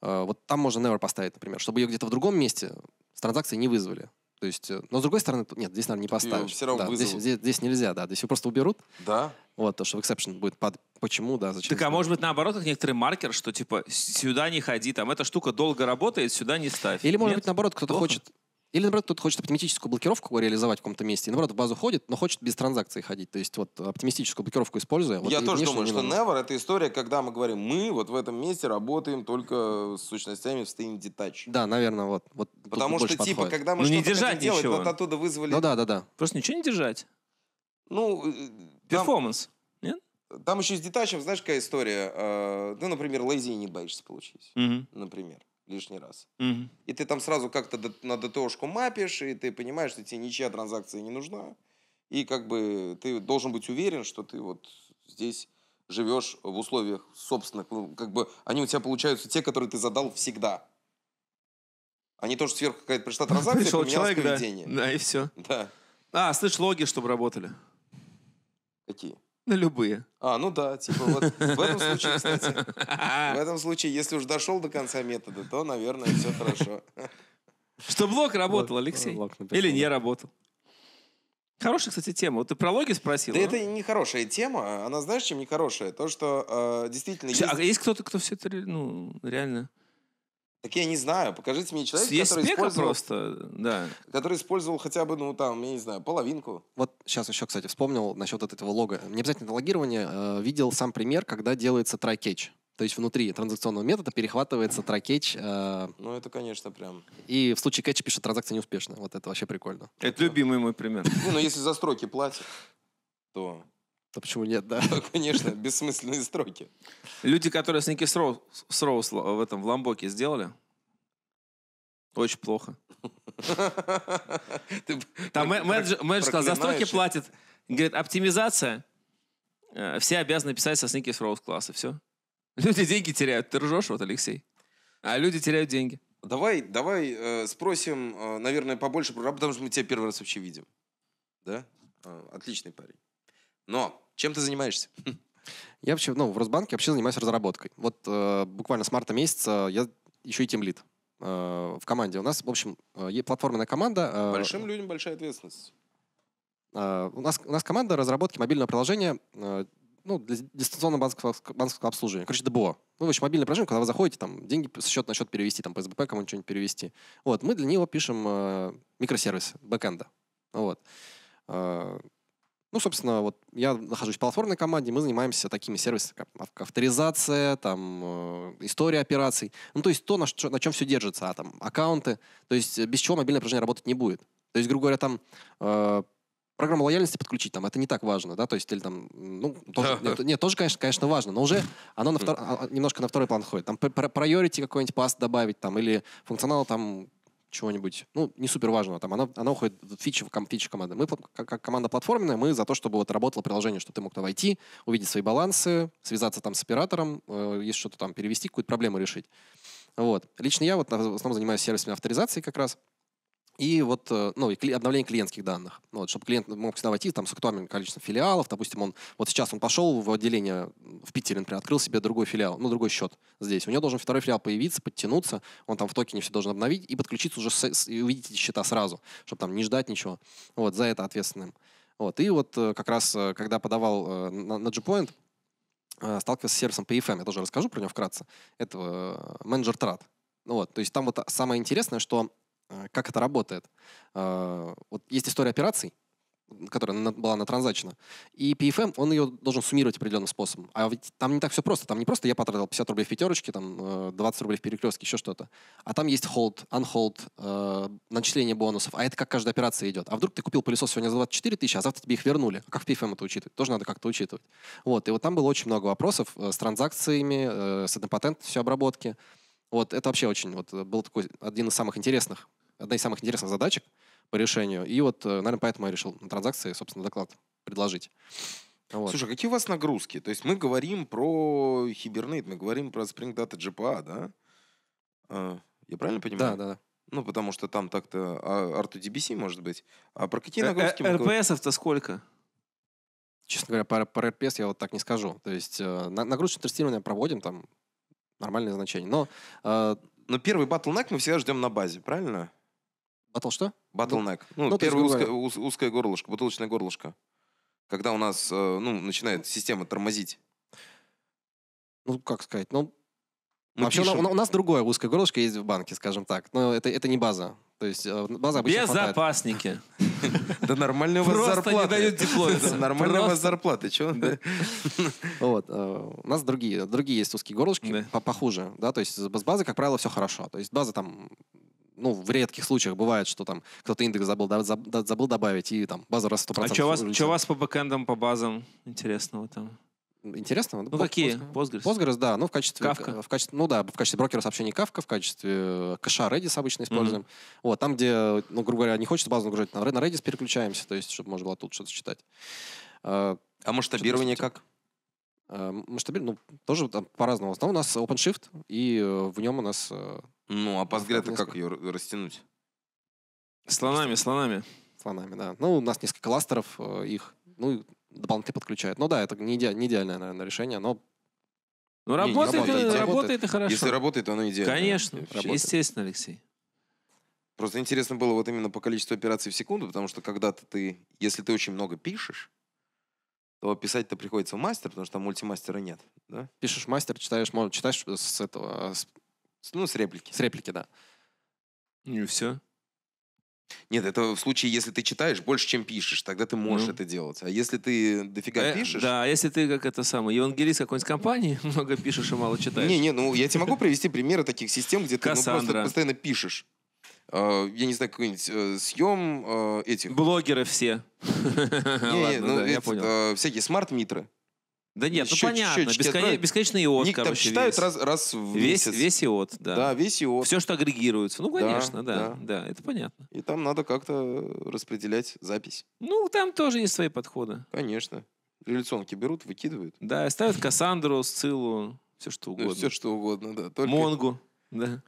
Э, вот там можно never поставить, например, чтобы ее где-то в другом месте с транзакции не вызвали. То есть, э, но с другой стороны, нет, здесь, наверное, не поставишь. Все равно да, здесь, здесь, здесь нельзя, да. Здесь его просто уберут. Да. Вот, то, что в exception будет под... Почему, да, зачем? Так, а может быть, наоборот, как некоторый маркер, что, типа, сюда не ходи, там, эта штука долго работает, сюда не ставь. Или, может Нет? быть, наоборот, кто-то хочет или, наоборот, кто-то хочет оптимистическую блокировку реализовать в каком-то месте, и, наоборот, в базу ходит, но хочет без транзакций ходить. То есть вот оптимистическую блокировку используя. Вот, Я тоже думаю, что Never — это история, когда мы говорим, мы вот в этом месте работаем только с сущностями в состоянии детач. Да, наверное, вот. вот Потому что, типа, подходит. когда мы ну, что-то хотим ничего. делать, вот оттуда вызвали... Ну да, да, да. Просто ничего не держать. Ну... Э, Перформанс, там... нет? Там еще с детачем, знаешь, какая история? Э, ну, например, лазей не боишься получить. Угу. Например лишний раз. Угу. И ты там сразу как-то на ДТОшку мапишь, и ты понимаешь, что тебе ничья транзакция не нужна. И как бы ты должен быть уверен, что ты вот здесь живешь в условиях собственных, ну, как бы они у тебя получаются те, которые ты задал всегда. А не то, что сверху какая-то пришла транзакция, Пришел человек, поведение. Да, да, и все. Да. А, слышь, логи, чтобы работали. Какие? На любые. А, ну да, типа вот в этом случае, кстати, в этом случае, если уж дошел до конца метода, то, наверное, все хорошо. Что блок работал, Алексей? Или не работал? Хорошая, кстати, тема. Вот ты про логи спросил. Да а? это не хорошая тема. Она знаешь, чем не хорошая? То, что э, действительно... А есть... А есть кто-то, кто все это ну, реально... Так я не знаю, покажите мне человека, Есть который использовал... просто, да. Который использовал хотя бы, ну, там, я не знаю, половинку. Вот сейчас еще, кстати, вспомнил насчет вот этого лога. Не обязательно это логирование. Э, видел сам пример, когда делается трай-кетч. То есть внутри транзакционного метода перехватывается трай-кетч. Э, а, ну, это, конечно, прям... И в случае кетча пишет транзакция неуспешная. Вот это вообще прикольно. Это да. любимый мой пример. ну, если за строки платят, то да почему нет, да? Ну, конечно, бессмысленные строки. Люди, которые Сникер Сроус в этом в Ламбоке сделали, очень плохо. Там менеджер сказал, за строки платит. Говорит, оптимизация. Э, все обязаны писать со Сникер Сроус класса. Все. Люди деньги теряют. Ты ржешь, вот, Алексей. А люди теряют деньги. Давай, давай э, спросим, э, наверное, побольше про а потому что мы тебя первый раз вообще видим. Да? Э, отличный парень. Но чем ты занимаешься? Я вообще, ну, в Росбанке вообще занимаюсь разработкой. Вот э, буквально с марта месяца я еще и тем э, в команде. У нас, в общем, э, платформенная команда. Э, Большим людям большая ответственность. Э, у, нас, у нас команда разработки мобильного приложения э, ну, для дистанционного банковского, банковского обслуживания. Короче, ДБО. Ну, в общем, мобильное приложение, куда вы заходите, там, деньги со счета на счет перевести, там, по СБП кому-нибудь что-нибудь перевести. Вот, мы для него пишем э, микросервисы бэкэнда. Вот. Э, ну, собственно, вот я нахожусь в платформной команде, мы занимаемся такими сервисами, как авторизация, там, э, история операций. Ну, то есть то, на, что, на чем все держится, а там аккаунты. То есть э, без чего мобильное приложение работать не будет. То есть, грубо говоря, там э, программу лояльности подключить, там, это не так важно, да, то есть, или там, ну, тоже, нет, нет, тоже, конечно, конечно, важно, но уже оно на втор, а, а, немножко на второй план ходит. Там priority какой-нибудь пас добавить, там, или функционал, там, чего-нибудь, ну, не супер важного, там, она, она уходит в фичи, в фичи команды. Мы, как команда платформенная, мы за то, чтобы вот работало приложение, что ты мог туда войти, увидеть свои балансы, связаться там с оператором, э, если что-то там перевести, какую-то проблему решить. Вот. Лично я вот в основном занимаюсь сервисами авторизации как раз и вот э, ну, и обновление клиентских данных, ну вот, чтобы клиент мог всегда войти там, с актуальным количеством филиалов. Допустим, он вот сейчас он пошел в отделение в Питере, например, открыл себе другой филиал, ну, другой счет здесь. У него должен второй филиал появиться, подтянуться, он там в токене все должен обновить и подключиться уже с, с, и увидеть эти счета сразу, чтобы там не ждать ничего. Вот, за это ответственным. Вот, и вот э, как раз, э, когда подавал на, на Gpoint, сталкивался с сервисом PFM, я тоже расскажу про него вкратце. Это менеджер трат. Ну, вот, то есть там вот самое интересное, что Э, как это работает. Э, вот есть история операций, которая была на транзакшена. И PFM, он ее должен суммировать определенным способом. А ведь там не так все просто. Там не просто я потратил 50 рублей в пятерочке, там 20 э, рублей в перекрестке, еще что-то. А там есть hold, unhold, начисление бонусов. А это как каждая операция идет. А вдруг ты купил пылесос сегодня за 24 тысячи, а завтра тебе их вернули. А как в PFM это учитывать? Тоже надо как-то учитывать. Вот. И вот там было очень много вопросов с транзакциями, э, с однопатентностью обработки. Вот, это вообще очень, вот, был такой один из самых интересных одна из самых интересных задачек по решению. И вот, э, наверное, поэтому я решил на транзакции, собственно, доклад предложить. Вот. Слушай, а какие у вас нагрузки? То есть мы говорим про Hibernate, мы говорим про Spring Data GPA, да? А, я правильно понимаю? Да, да, да. Ну, потому что там так-то а, R2DBC может быть. А про какие э, нагрузки? Э, РПСов-то сколько? Честно говоря, по, по RPS я вот так не скажу. То есть э, нагрузочное тестирование проводим, там нормальные значения. Но, э, Но первый батлнек мы всегда ждем на базе, правильно? Батл что? Батлнек. Ну, ну первое узкое, уз, узкое горлышко, бутылочное горлышко. Когда у нас, э, ну, начинает система тормозить. Ну, как сказать, ну... Мы Вообще у, нас, у нас другое узкое горлышко есть в банке, скажем так. Но это, это не база. То есть э, база обычно Безопасники. Да нормальная у вас зарплата. Просто не дают дипломиться. Нормальная у вас зарплата, чего? Вот. Э, у нас другие, другие есть узкие горлышки, похуже. Да, то есть с базы, как правило, все хорошо. То есть база там ну, в редких случаях бывает, что там кто-то индекс забыл, да, забыл добавить, и там база раз 100%. А что у вас, что у вас по бэкэндам, по базам интересного там? Интересного? Ну, Post, какие? Postgres. Postgres, да. Ну, в качестве... Кавка. В качестве, ну, да, в качестве брокера сообщений Кавка, в качестве э, кэша Redis обычно используем. Mm-hmm. Вот, там, где, ну, грубо говоря, не хочется базу нагружать, на Redis переключаемся, то есть, чтобы можно было тут что-то читать. Э, а масштабирование как? Э, Масштабируем, ну, тоже там по-разному. В у нас OpenShift, и э, в нем у нас... Э, ну, а Postgres как ее растянуть? Слонами, слонами. Слонами, да. Ну, у нас несколько кластеров их, ну, дополнительно подключают. Ну да, это не, иде, не идеальное, наверное, решение, но ну, работает, не, не работает, работает и хорошо. Если работает, оно идеально. Конечно, работает. естественно, Алексей. Просто интересно было вот именно по количеству операций в секунду, потому что когда-то ты, если ты очень много пишешь, то писать-то приходится мастер, потому что там мультимастера нет. Да? Пишешь мастер, читаешь, может, читаешь с этого... С... Ну, с реплики. С реплики, да. Ну и все. Нет, это в случае, если ты читаешь больше, чем пишешь, тогда ты можешь ну. это делать. А если ты дофига э, пишешь... Да, а если ты как это самое, евангелист какой-нибудь компании, много пишешь и мало читаешь. Не-не, ну я тебе могу привести примеры таких систем, где ты ну, просто постоянно пишешь. А, я не знаю, какой-нибудь э, съем а, этих... Блогеры все. Не, ну, я а, Всякие смарт-митры. Да нет, ну понятно, бескон... бесконечный иод, Ник, короче, считают раз, раз в месяц. Весь иод, да. Да, весь иод. Все, что агрегируется. Ну, конечно, да, да, это понятно. И там надо как-то распределять запись. Ну, там тоже есть свои подходы. Конечно. Революционки берут, выкидывают. Да, ставят Кассандру, Сциллу, все что угодно. все что угодно, да. Только... Монгу, да.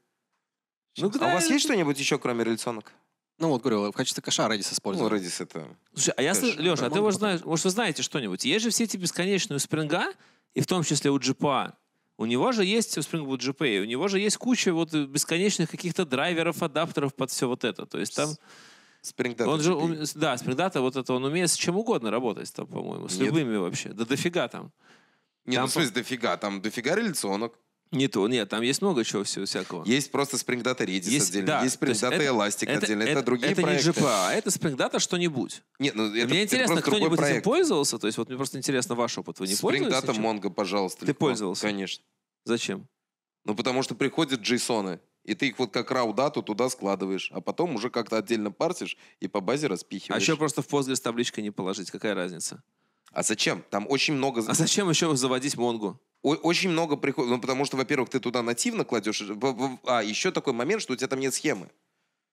Ну, а у вас есть что-нибудь еще, кроме реляционок? Ну вот, говорю, в качестве кэша Redis использую. Ну, Redis это... Слушай, а я... Кэш. Леша, а ты, может, знаешь, может, вы знаете что-нибудь? Есть же все эти бесконечные у Спринга, и в том числе у Джипа, у него же есть у Spring Boot GPA, у него же есть куча вот бесконечных каких-то драйверов, адаптеров под все вот это. То есть там... Spring Data. Он же, он, да, Spring Data, вот это он умеет с чем угодно работать там, по-моему, с Нет. любыми вообще. Да дофига там. Не, ну, там, ну, в смысле, дофига. Там дофига реляционок. Не то, нет, там есть много чего всего всякого. Есть просто Spring Data Redis есть, отдельно, да, есть Spring Data Elastic это, отдельно, это, это другие это проекты. Это не GPA, это Spring Data что-нибудь. Нет, ну это Мне интересно, кто-нибудь этим пользовался? То есть вот мне просто интересно ваш опыт. Вы не Spring пользовались? Spring Data чем? Mongo, пожалуйста. Ты легко. пользовался? Конечно. Зачем? Ну потому что приходят джейсоны, и ты их вот как raw дату туда складываешь, а потом уже как-то отдельно парсишь и по базе распихиваешь. А еще просто в Postgres табличкой не положить, какая разница? А зачем? Там очень много... А зачем еще заводить Монгу? Очень много приходит, ну, потому что, во-первых, ты туда нативно кладешь, э, а еще такой момент, что у тебя там нет схемы.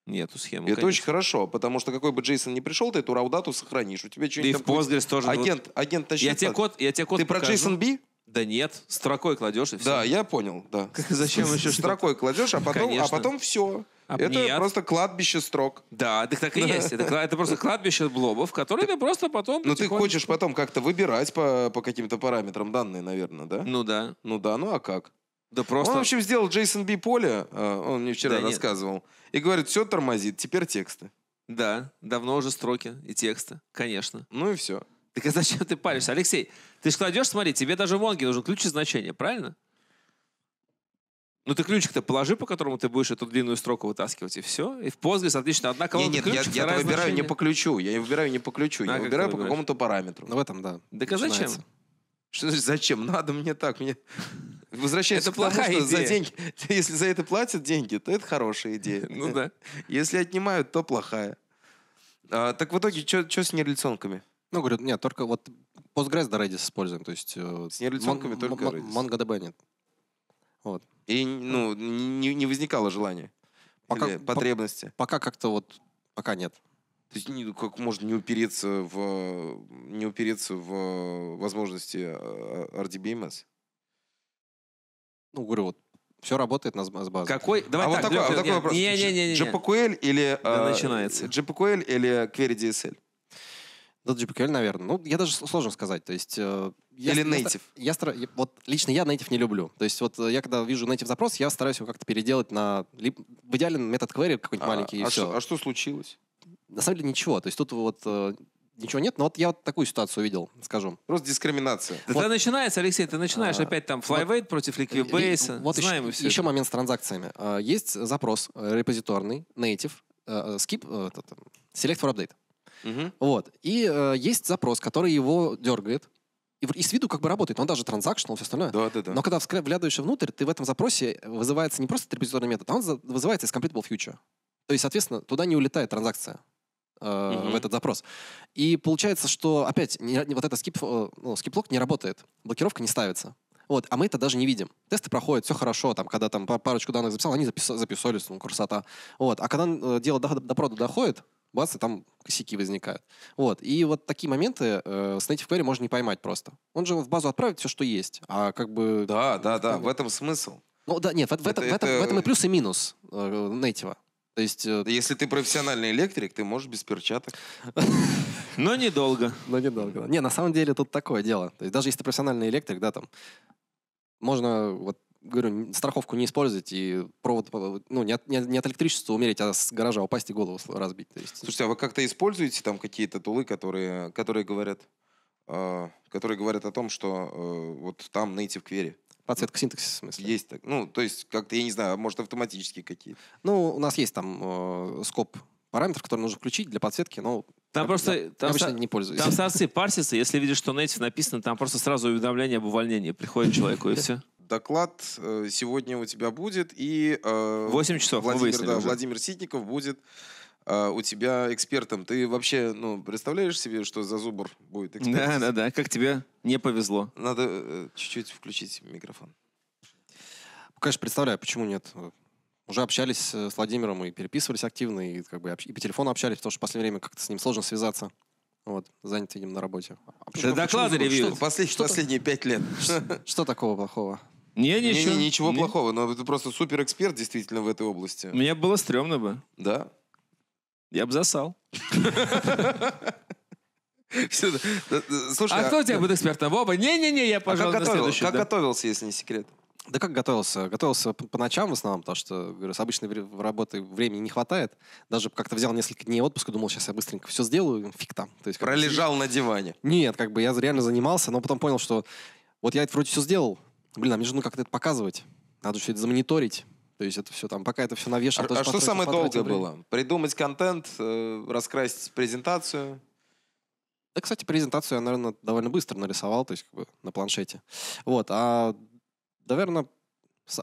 Нету схемы. Это конечно. очень хорошо, потому что какой бы Джейсон ни пришел, ты эту раудату сохранишь. У тебя что-нибудь. И в Postgres будет... тоже. Ну, агент, агент тащит. Я тебе код, я тебе код. Ты покажу. про Джейсон Би? Да нет, строкой кладешь и все. Да, я понял, да. Зачем еще строкой кладешь, а потом, а потом все. А, это нет. просто кладбище строк. Да, так так и есть. Это, это просто кладбище блобов, которые ты просто потом. Но ну, ты хочешь потом как-то выбирать по, по каким-то параметрам данные, наверное, да? Ну да. Ну да, ну а как? Да просто. Он, в общем, сделал Джейсон Би поле, э, он мне вчера да, рассказывал, нет. и говорит, все тормозит, теперь тексты. Да, давно уже строки и тексты, конечно. Ну и все. Так а зачем ты паришься? Алексей, ты же кладешь, смотри, тебе даже в онге нужен ключ и значение, правильно? Ну ты ключик-то положи, по которому ты будешь эту длинную строку вытаскивать, и все. И в Postgres отлично. Одна колонка Нет, нет, ключ, я, я выбираю не по ключу. Я выбираю не по ключу. А я выбираю по какому-то параметру. Ну в этом, да. Да а зачем? Что значит зачем? Надо мне так. Мне... Возвращаясь это к плохая тому, что идея. за деньги, если за это платят деньги, то это хорошая идея. Ну да. Если отнимают, то плохая. А, так в итоге, что с нейролицонками? Ну, говорю, нет, только вот Postgres до Redis используем, то есть... Э, с нейролиценками только Redis. MongoDB нет. Вот. И, ну, не, не возникало желания пока, или потребности? По, пока как-то вот, пока нет. То есть не, как можно не упереться в, не упереться в возможности э, RDBMS? Ну, говорю, вот все работает на с базе. Какой? А Давай а так, вот такой, Лёх, вот такой нет, вопрос. Не, не, не, не, JPQL или... Да, э, начинается. JPQL или Query DSL? Да, GPQL, типа, наверное. Ну, я даже сложно сказать. То есть, э, я, Или native. Я, я, я, вот лично я native не люблю. То есть вот э, я когда вижу native запрос, я стараюсь его как-то переделать на либо, в идеален метод query какой-нибудь а, маленький. А, Что, а что случилось? На самом деле ничего. То есть тут вот э, ничего нет. Но вот я вот такую ситуацию видел, скажу. Просто дискриминация. Да вот. ты начинается, Алексей, ты начинаешь а, опять там flyweight вот, против liquidbase. Вот Знаем еще, все еще момент с транзакциями. А, есть запрос э, репозиторный, native, э, skip, этот, select for update. Угу. Вот. И э, есть запрос, который его дергает. И, и с виду как бы работает, он даже транзакшнл, все остальное. Да, да, да. Но когда вглядываешься внутрь, ты в этом запросе вызывается не просто трепетиторный метод, а он вызывается из completable future. То есть, соответственно, туда не улетает транзакция э, mm в этот запрос. И получается, что опять не, не, вот этот скип, э, ну, скип-блок не работает, блокировка не ставится. Вот, а мы это даже не видим. Тесты проходят, все хорошо, там, когда там парочку данных записал, они запис- записались, ну, красота. Вот, а когда э, дело до, до прода доходит, бац, и там косяки возникают. Вот. И вот такие моменты э, с native query можно не поймать просто. Он же в базу отправит все, что есть, а как бы... Да, да, да, в этом смысл. Ну да, нет, в, это, в, этом, это... в, этом, в этом и плюс, и минус э, native. То есть... Э... Если ты профессиональный электрик, ты можешь без перчаток. Но недолго. Но недолго. Не, на самом деле тут такое дело. То есть даже если ты профессиональный электрик, да, там, можно вот говорю, страховку не использовать и провод, э, ну, не от, не, не от электричества умереть, а с гаража упасть и голову разбить. То есть. Слушайте, а вы как-то используете там какие-то тулы, которые, которые говорят, э, которые говорят о том, что э, вот там native query? Подсветка синтаксиса, в смысле? Есть так. Ну, то есть, как-то, я не знаю, а может, автоматически какие-то. Ну, у нас есть там э, скоп параметр, который нужно включить для подсветки, но там я, просто я, там, обычно не пользуюсь. Там сорцы парсятся, если видишь, что native написано, там просто сразу уведомление об увольнении. Приходит человеку и все доклад э, сегодня у тебя будет. И, 8 э, часов Владимир, выяснили, да, Владимир Ситников будет э, у тебя экспертом. Ты вообще, ну, представляешь себе, что за зубр будет экспертом? Да, да, да. Как тебе не повезло. Надо э, чуть-чуть включить микрофон. Конечно, представляю, почему нет. Уже общались с Владимиром и переписывались активно, и, как бы, и по телефону общались, потому что в последнее время как-то с ним сложно связаться. Вот, занят, этим на работе. А почему, да доклады ревью. Что, послед, что последние пять лет. Что такого плохого? Я не, ничего, не, ничего не... плохого, но ты просто супер эксперт действительно в этой области. Мне было стрёмно бы. Да. Я бы засал. Слушай, а кто а у тебя будет экспертом? Оба? Не-не-не, я, а пожалуй, Как готовился? Как готовился, если не секрет? Да как готовился? Готовился по ночам в основном, потому что, говорю, с обычной работы времени не хватает. Даже как-то взял несколько дней отпуска, думал, сейчас я быстренько все сделаю, фиг там. То есть, Пролежал на диване? Нет, как бы я реально занимался, но потом понял, что вот я это вроде все сделал, блин, а мне же ну как-то это показывать. Надо все это замониторить. То есть это все там, пока это все навешано. А, а что самое долгое время. было? Придумать контент, э, раскрасить презентацию? Да, кстати, презентацию я, наверное, довольно быстро нарисовал, то есть как бы на планшете. Вот, а, наверное,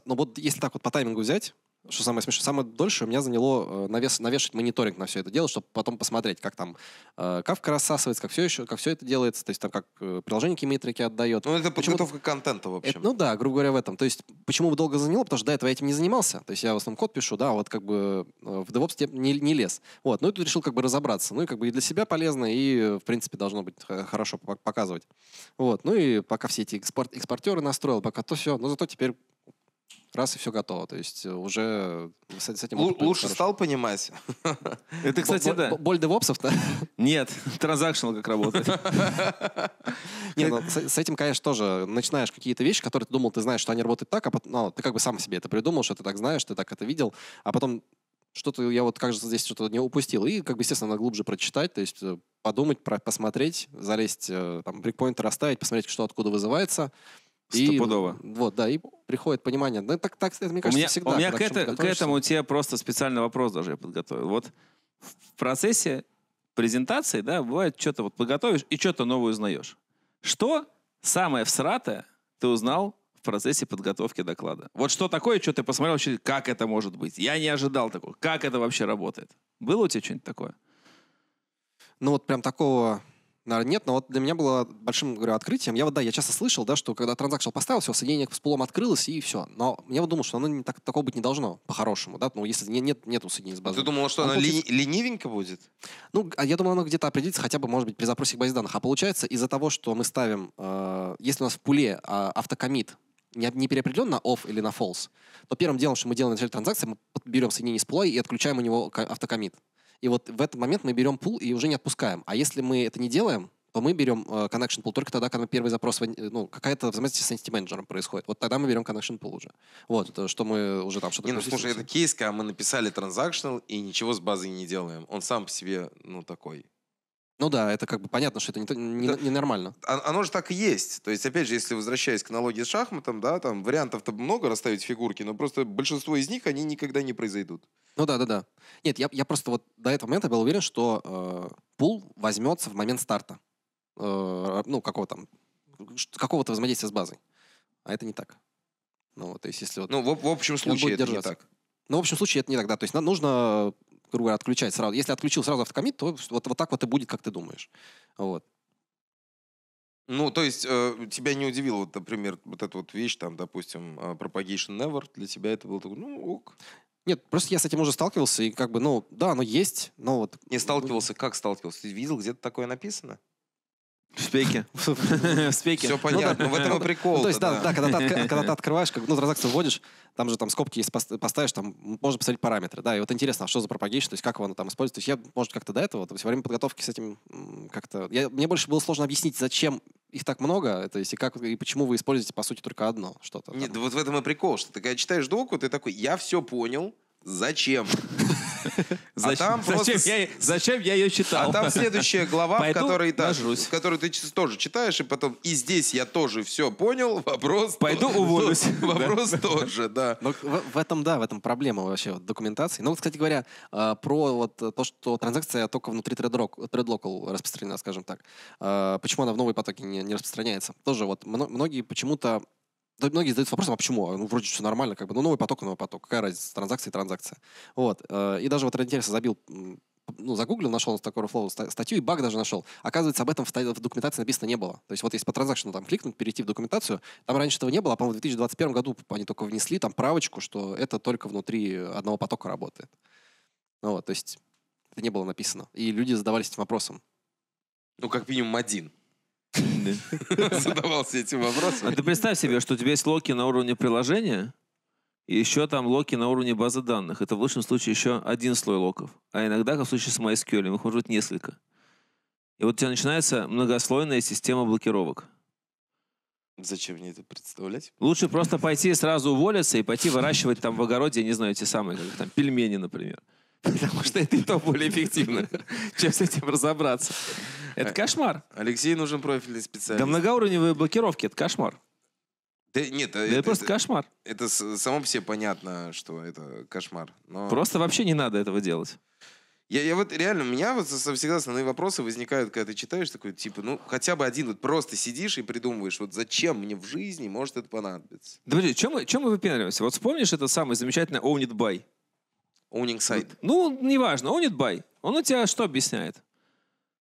ну вот если так вот по таймингу взять, что самое смешное, самое дольше у меня заняло э, навес, навешать мониторинг на все это дело, чтобы потом посмотреть, как там э, кавка рассасывается, как все еще, как все это делается, то есть там как э, приложение какие метрики отдает. Ну, это почему подготовка контента, в общем. Это, ну да, грубо говоря, в этом. То есть, почему бы долго заняло, потому что до этого я этим не занимался. То есть я в основном код пишу, да, вот как бы э, в DevOps не, не лез. Вот, ну и тут решил как бы разобраться. Ну и как бы и для себя полезно, и в принципе должно быть хорошо показывать. Вот, ну и пока все эти экспорт, экспортеры настроил, пока то все, но зато теперь раз и все готово. То есть э, уже э, с, с этим... Л- лучше хорошо. стал понимать. Это, кстати, да. Боль девопсов-то? Нет, transactional как работает. Нет, ну, с этим, конечно, тоже начинаешь какие-то вещи, которые ты думал, ты знаешь, что они работают так, а потом ну, ты как бы сам себе это придумал, что ты так знаешь, ты так это видел, а потом что-то я вот, кажется, здесь что-то не упустил. И, как бы, естественно, надо глубже прочитать, то есть э, подумать, про, посмотреть, залезть, там, брикпоинты расставить, посмотреть, что откуда вызывается, Стопудово. И, вот, да, и приходит понимание. Ну, так, так, мне кажется, у меня, всегда. У меня к, это, к этому тебе просто специальный вопрос даже я подготовил. Вот в процессе презентации, да, бывает, что-то вот подготовишь и что-то новое узнаешь. Что самое всратое ты узнал в процессе подготовки доклада? Вот что такое, что ты посмотрел вообще, как это может быть? Я не ожидал такого. Как это вообще работает? Было у тебя что-нибудь такое? Ну вот прям такого нет, но вот для меня было большим, говорю, открытием. Я вот, да, я часто слышал, да, что когда транзакция поставил, все, соединение с пулом открылось, и все. Но я вот думал, что оно не так, такого быть не должно, по-хорошему, да, ну, если не, нет, нету соединения с ну, базой. Ты думал, что оно, ли, ленивенько будет? Ну, а я думаю, оно где-то определится хотя бы, может быть, при запросе к базе данных. А получается, из-за того, что мы ставим, э, если у нас в пуле э, автокомит не, не переопределен на off или на false, то первым делом, что мы делаем на начале транзакции, мы берем соединение с пулой и отключаем у него автокомит. И вот в этот момент мы берем пул и уже не отпускаем. А если мы это не делаем, то мы берем э, connection pool только тогда, когда первый запрос, э, ну, какая-то взаимодействие с entity менеджером происходит. Вот тогда мы берем connection pool уже. Вот, э, что мы уже там что-то... Не, ну, слушай, это кейс, когда мы написали transactional и ничего с базой не делаем. Он сам по себе, ну, такой ну да, это как бы понятно, что это ненормально. Не, не нормально. оно же так и есть. То есть, опять же, если возвращаясь к аналогии с шахматом, да, там вариантов-то много расставить фигурки, но просто большинство из них, они никогда не произойдут. Ну да, да, да. Нет, я, я просто вот до этого момента был уверен, что э, пул возьмется в момент старта. Э, ну, какого там, какого-то взаимодействия с базой. А это не так. Ну, вот, то есть, если вот... Ну, в, в общем случае это держаться. не так. Ну, в общем случае это не так, да. То есть нам нужно грубо говоря, отключать сразу. Если отключил сразу автокомит, то вот, вот так вот и будет, как ты думаешь. Вот. Ну, то есть э, тебя не удивило, вот, например, вот эта вот вещь, там, допустим, э, propagation never, для тебя это было такое, ну, ок. Нет, просто я с этим уже сталкивался, и как бы, ну, да, оно есть, но вот... Не сталкивался, как сталкивался? Ты видел, где-то такое написано? В спеке. В спеке. Все понятно. Ну, да. В этом и прикол. Ну, то есть, да, да, когда, ты, открываешь, как, ну, транзакцию вводишь, там же там скобки поставишь, там можно посмотреть параметры. Да, и вот интересно, а что за пропагейшн, то есть как его оно там используется. То есть я, может, как-то до этого, там, все время подготовки с этим как-то... Я, мне больше было сложно объяснить, зачем их так много, то есть и, как, и почему вы используете, по сути, только одно что-то. Нет, вот в этом и прикол, что ты когда читаешь доку, ты такой, я все понял, Зачем? А там просто... Зачем я, зачем я ее читал? А там следующая глава, в которой, да, в которой ты тоже читаешь, и потом и здесь я тоже все понял, вопрос... Пойду уволюсь. Вопрос тоже, да. Но в, в этом, да, в этом проблема вообще вот, документации. Ну, кстати говоря, а, про вот то, что транзакция только внутри TradeLocal распространена, скажем так. А, почему она в новые потоки не, не распространяется? Тоже вот многие почему-то да, многие задаются вопросом, а почему? А, ну, вроде все нормально, как бы, ну, новый поток, новый поток. Какая разница, транзакция и транзакция. Вот. Э, и даже вот ради забил ну, загуглил, нашел с такой Flow статью, и баг даже нашел. Оказывается, об этом в, в документации написано не было. То есть вот если по транзакшену там кликнуть, перейти в документацию, там раньше этого не было, а, по-моему, в 2021 году они только внесли там правочку, что это только внутри одного потока работает. Ну, вот, то есть это не было написано. И люди задавались этим вопросом. Ну, как минимум один. Задавался этим вопросом. А ты представь себе, что у тебя есть локи на уровне приложения, и еще там локи на уровне базы данных. Это в лучшем случае еще один слой локов. А иногда, как в случае с MySQL, их может быть несколько. И вот у тебя начинается многослойная система блокировок. Зачем мне это представлять? Лучше просто пойти сразу уволиться и пойти выращивать там в огороде, я не знаю, эти самые, как там, пельмени, например. Потому что это и то более эффективно, чем с этим разобраться. Это э, кошмар. Алексей нужен профильный специалист. Да многоуровневые блокировки, это кошмар. Да нет, э, да это, это просто это, кошмар. Это, это само по себе понятно, что это кошмар. Но... Просто вообще не надо этого делать. Я, я вот реально, у меня вот всегда основные вопросы возникают, когда ты читаешь такой, типа, ну, хотя бы один, вот просто сидишь и придумываешь, вот зачем мне в жизни может это понадобиться. Да подожди, чем мы, чем мы выпендриваемся? Вот вспомнишь это самый замечательный Own It By? Унинг ну, сайт. Ну, неважно, унит бай. Он у тебя что объясняет?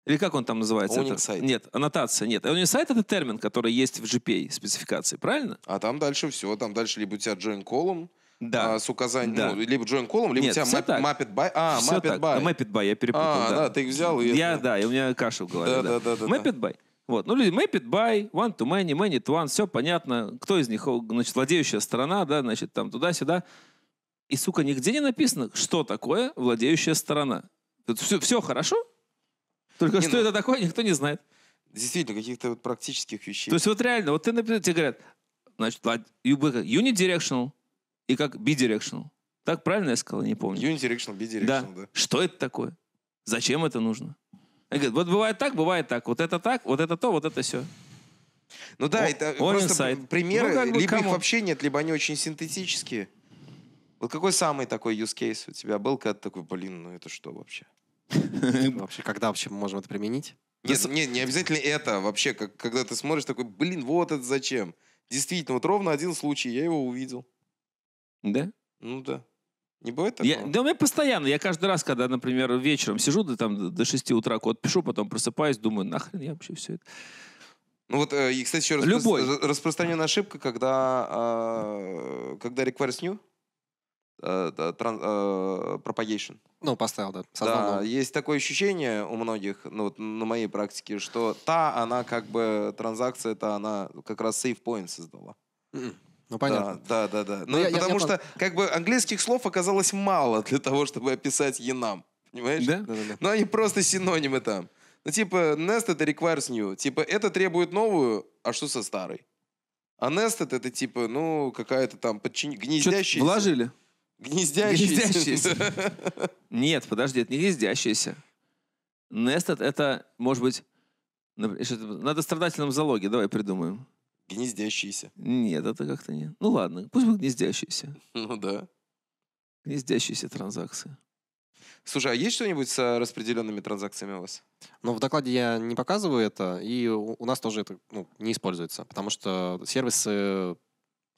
Или как он там называется? Owning сайт. Нет, аннотация. Нет, owning сайт это термин, который есть в GPA спецификации, правильно? А там дальше все. Там дальше либо у тебя join column, да. А, с указанием, да. ну, либо join column, либо Нет, у тебя map, так. map by. А, все map it by. Map it by, я перепутал. А, да, да ты их взял. И я, это... да, и у меня каша в голове. Да, да, да. да, map да. by. Вот. Ну, люди map it by, one to many, many to one, все понятно. Кто из них, значит, владеющая сторона, да, значит, там туда-сюда. И, сука, нигде не написано, что такое владеющая сторона. Тут все, все хорошо, только не, что ну... это такое, никто не знает. Действительно, каких-то вот практических вещей. То есть вот реально, вот ты, например, тебе говорят, значит, unidirectional и как bidirectional. Так правильно я сказал, не помню. Unidirectional, bidirectional, да. да. Что это такое? Зачем это нужно? Они говорят, вот бывает так, бывает так, вот это так, вот это то, вот это все. Ну да, О, это просто inside. примеры, ну, как бы, либо кому? их вообще нет, либо они очень синтетические. Вот какой самый такой use case у тебя был, когда ты такой, блин, ну это что вообще? Вообще, когда вообще мы можем это применить? Нет, не обязательно это. А вообще, когда ты смотришь, такой, блин, вот это зачем? Действительно, вот ровно один случай, я его увидел. Да? Ну да. Не бывает такого? да у меня постоянно. Я каждый раз, когда, например, вечером сижу до, там, до 6 утра код пишу, потом просыпаюсь, думаю, нахрен я вообще все это. Ну вот, э, и, кстати, еще Любой. Э, Распространенная ошибка, когда, э, когда requires new, Э, э, пропагейшн. Ну, поставил, да. да, есть такое ощущение у многих, ну, вот на моей практике, что та, она как бы, транзакция, это она как раз сейфпоинт создала. Mm-mm. М-м, ну, понятно. Да, да, да. да. Ну, ну, я, потому я, что, я... как бы, английских слов оказалось мало для того, чтобы описать енам. Понимаешь? Да? да, да, да. Но они просто синонимы там. Ну, типа, nest — это requires new. Типа, это требует новую, а что со старой? А nested — это, типа, ну, какая-то там подчин... гнездящаяся. Вложили. Гнездящиеся. Нет, подожди, это не гнездящиеся. Nested — это, может быть, надо страдательном залоге, давай придумаем. Гнездящиеся. Нет, это как-то не. Ну ладно, пусть будет гнездящиеся. Ну да. Гнездящиеся транзакции. Слушай, а есть что-нибудь с э, распределенными транзакциями у вас? Ну, в докладе я не показываю это, и у нас тоже это ну, не используется, потому что сервисы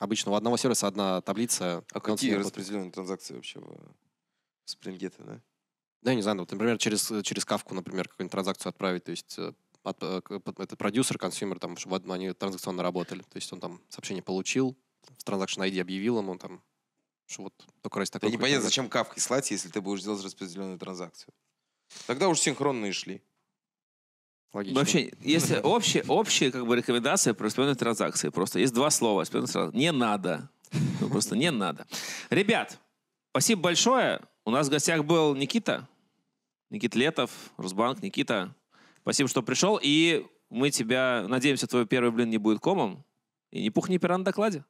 Обычно у одного сервиса одна таблица. А какие распределенные транзакции вообще в э, спрингете, да? Да, я не знаю, ну, вот, например, через, э, через кавку, например, какую-нибудь транзакцию отправить, то есть э, от, это продюсер, консюмер, там, чтобы они транзакционно работали. То есть он там сообщение получил, в Transaction ID объявил ему, там, что вот только раз такой... Да непонятно, зачем кавкой слать, если ты будешь делать распределенную транзакцию. Тогда уж синхронные шли. Логично. вообще, если общие, общие как бы рекомендации про спионные транзакции. Просто есть два слова. Спионные транзакции. Не надо. Ну, просто не надо. Ребят, спасибо большое. У нас в гостях был Никита. Никит Летов, Росбанк. Никита, спасибо, что пришел. И мы тебя, надеемся, твой первый блин не будет комом. И не пух, ни пера на докладе.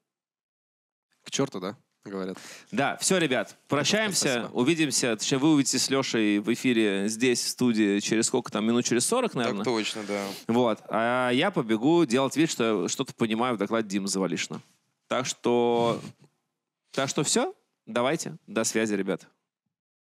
К черту, да? говорят. Да, все, ребят, прощаемся, Спасибо. увидимся. Точнее, вы увидите с Лешей в эфире здесь, в студии, через сколько там, минут через 40, наверное? Так точно, да. Вот, а я побегу делать вид, что что-то понимаю в докладе Димы Завалишина. Так что, так что все, давайте, до связи, ребят.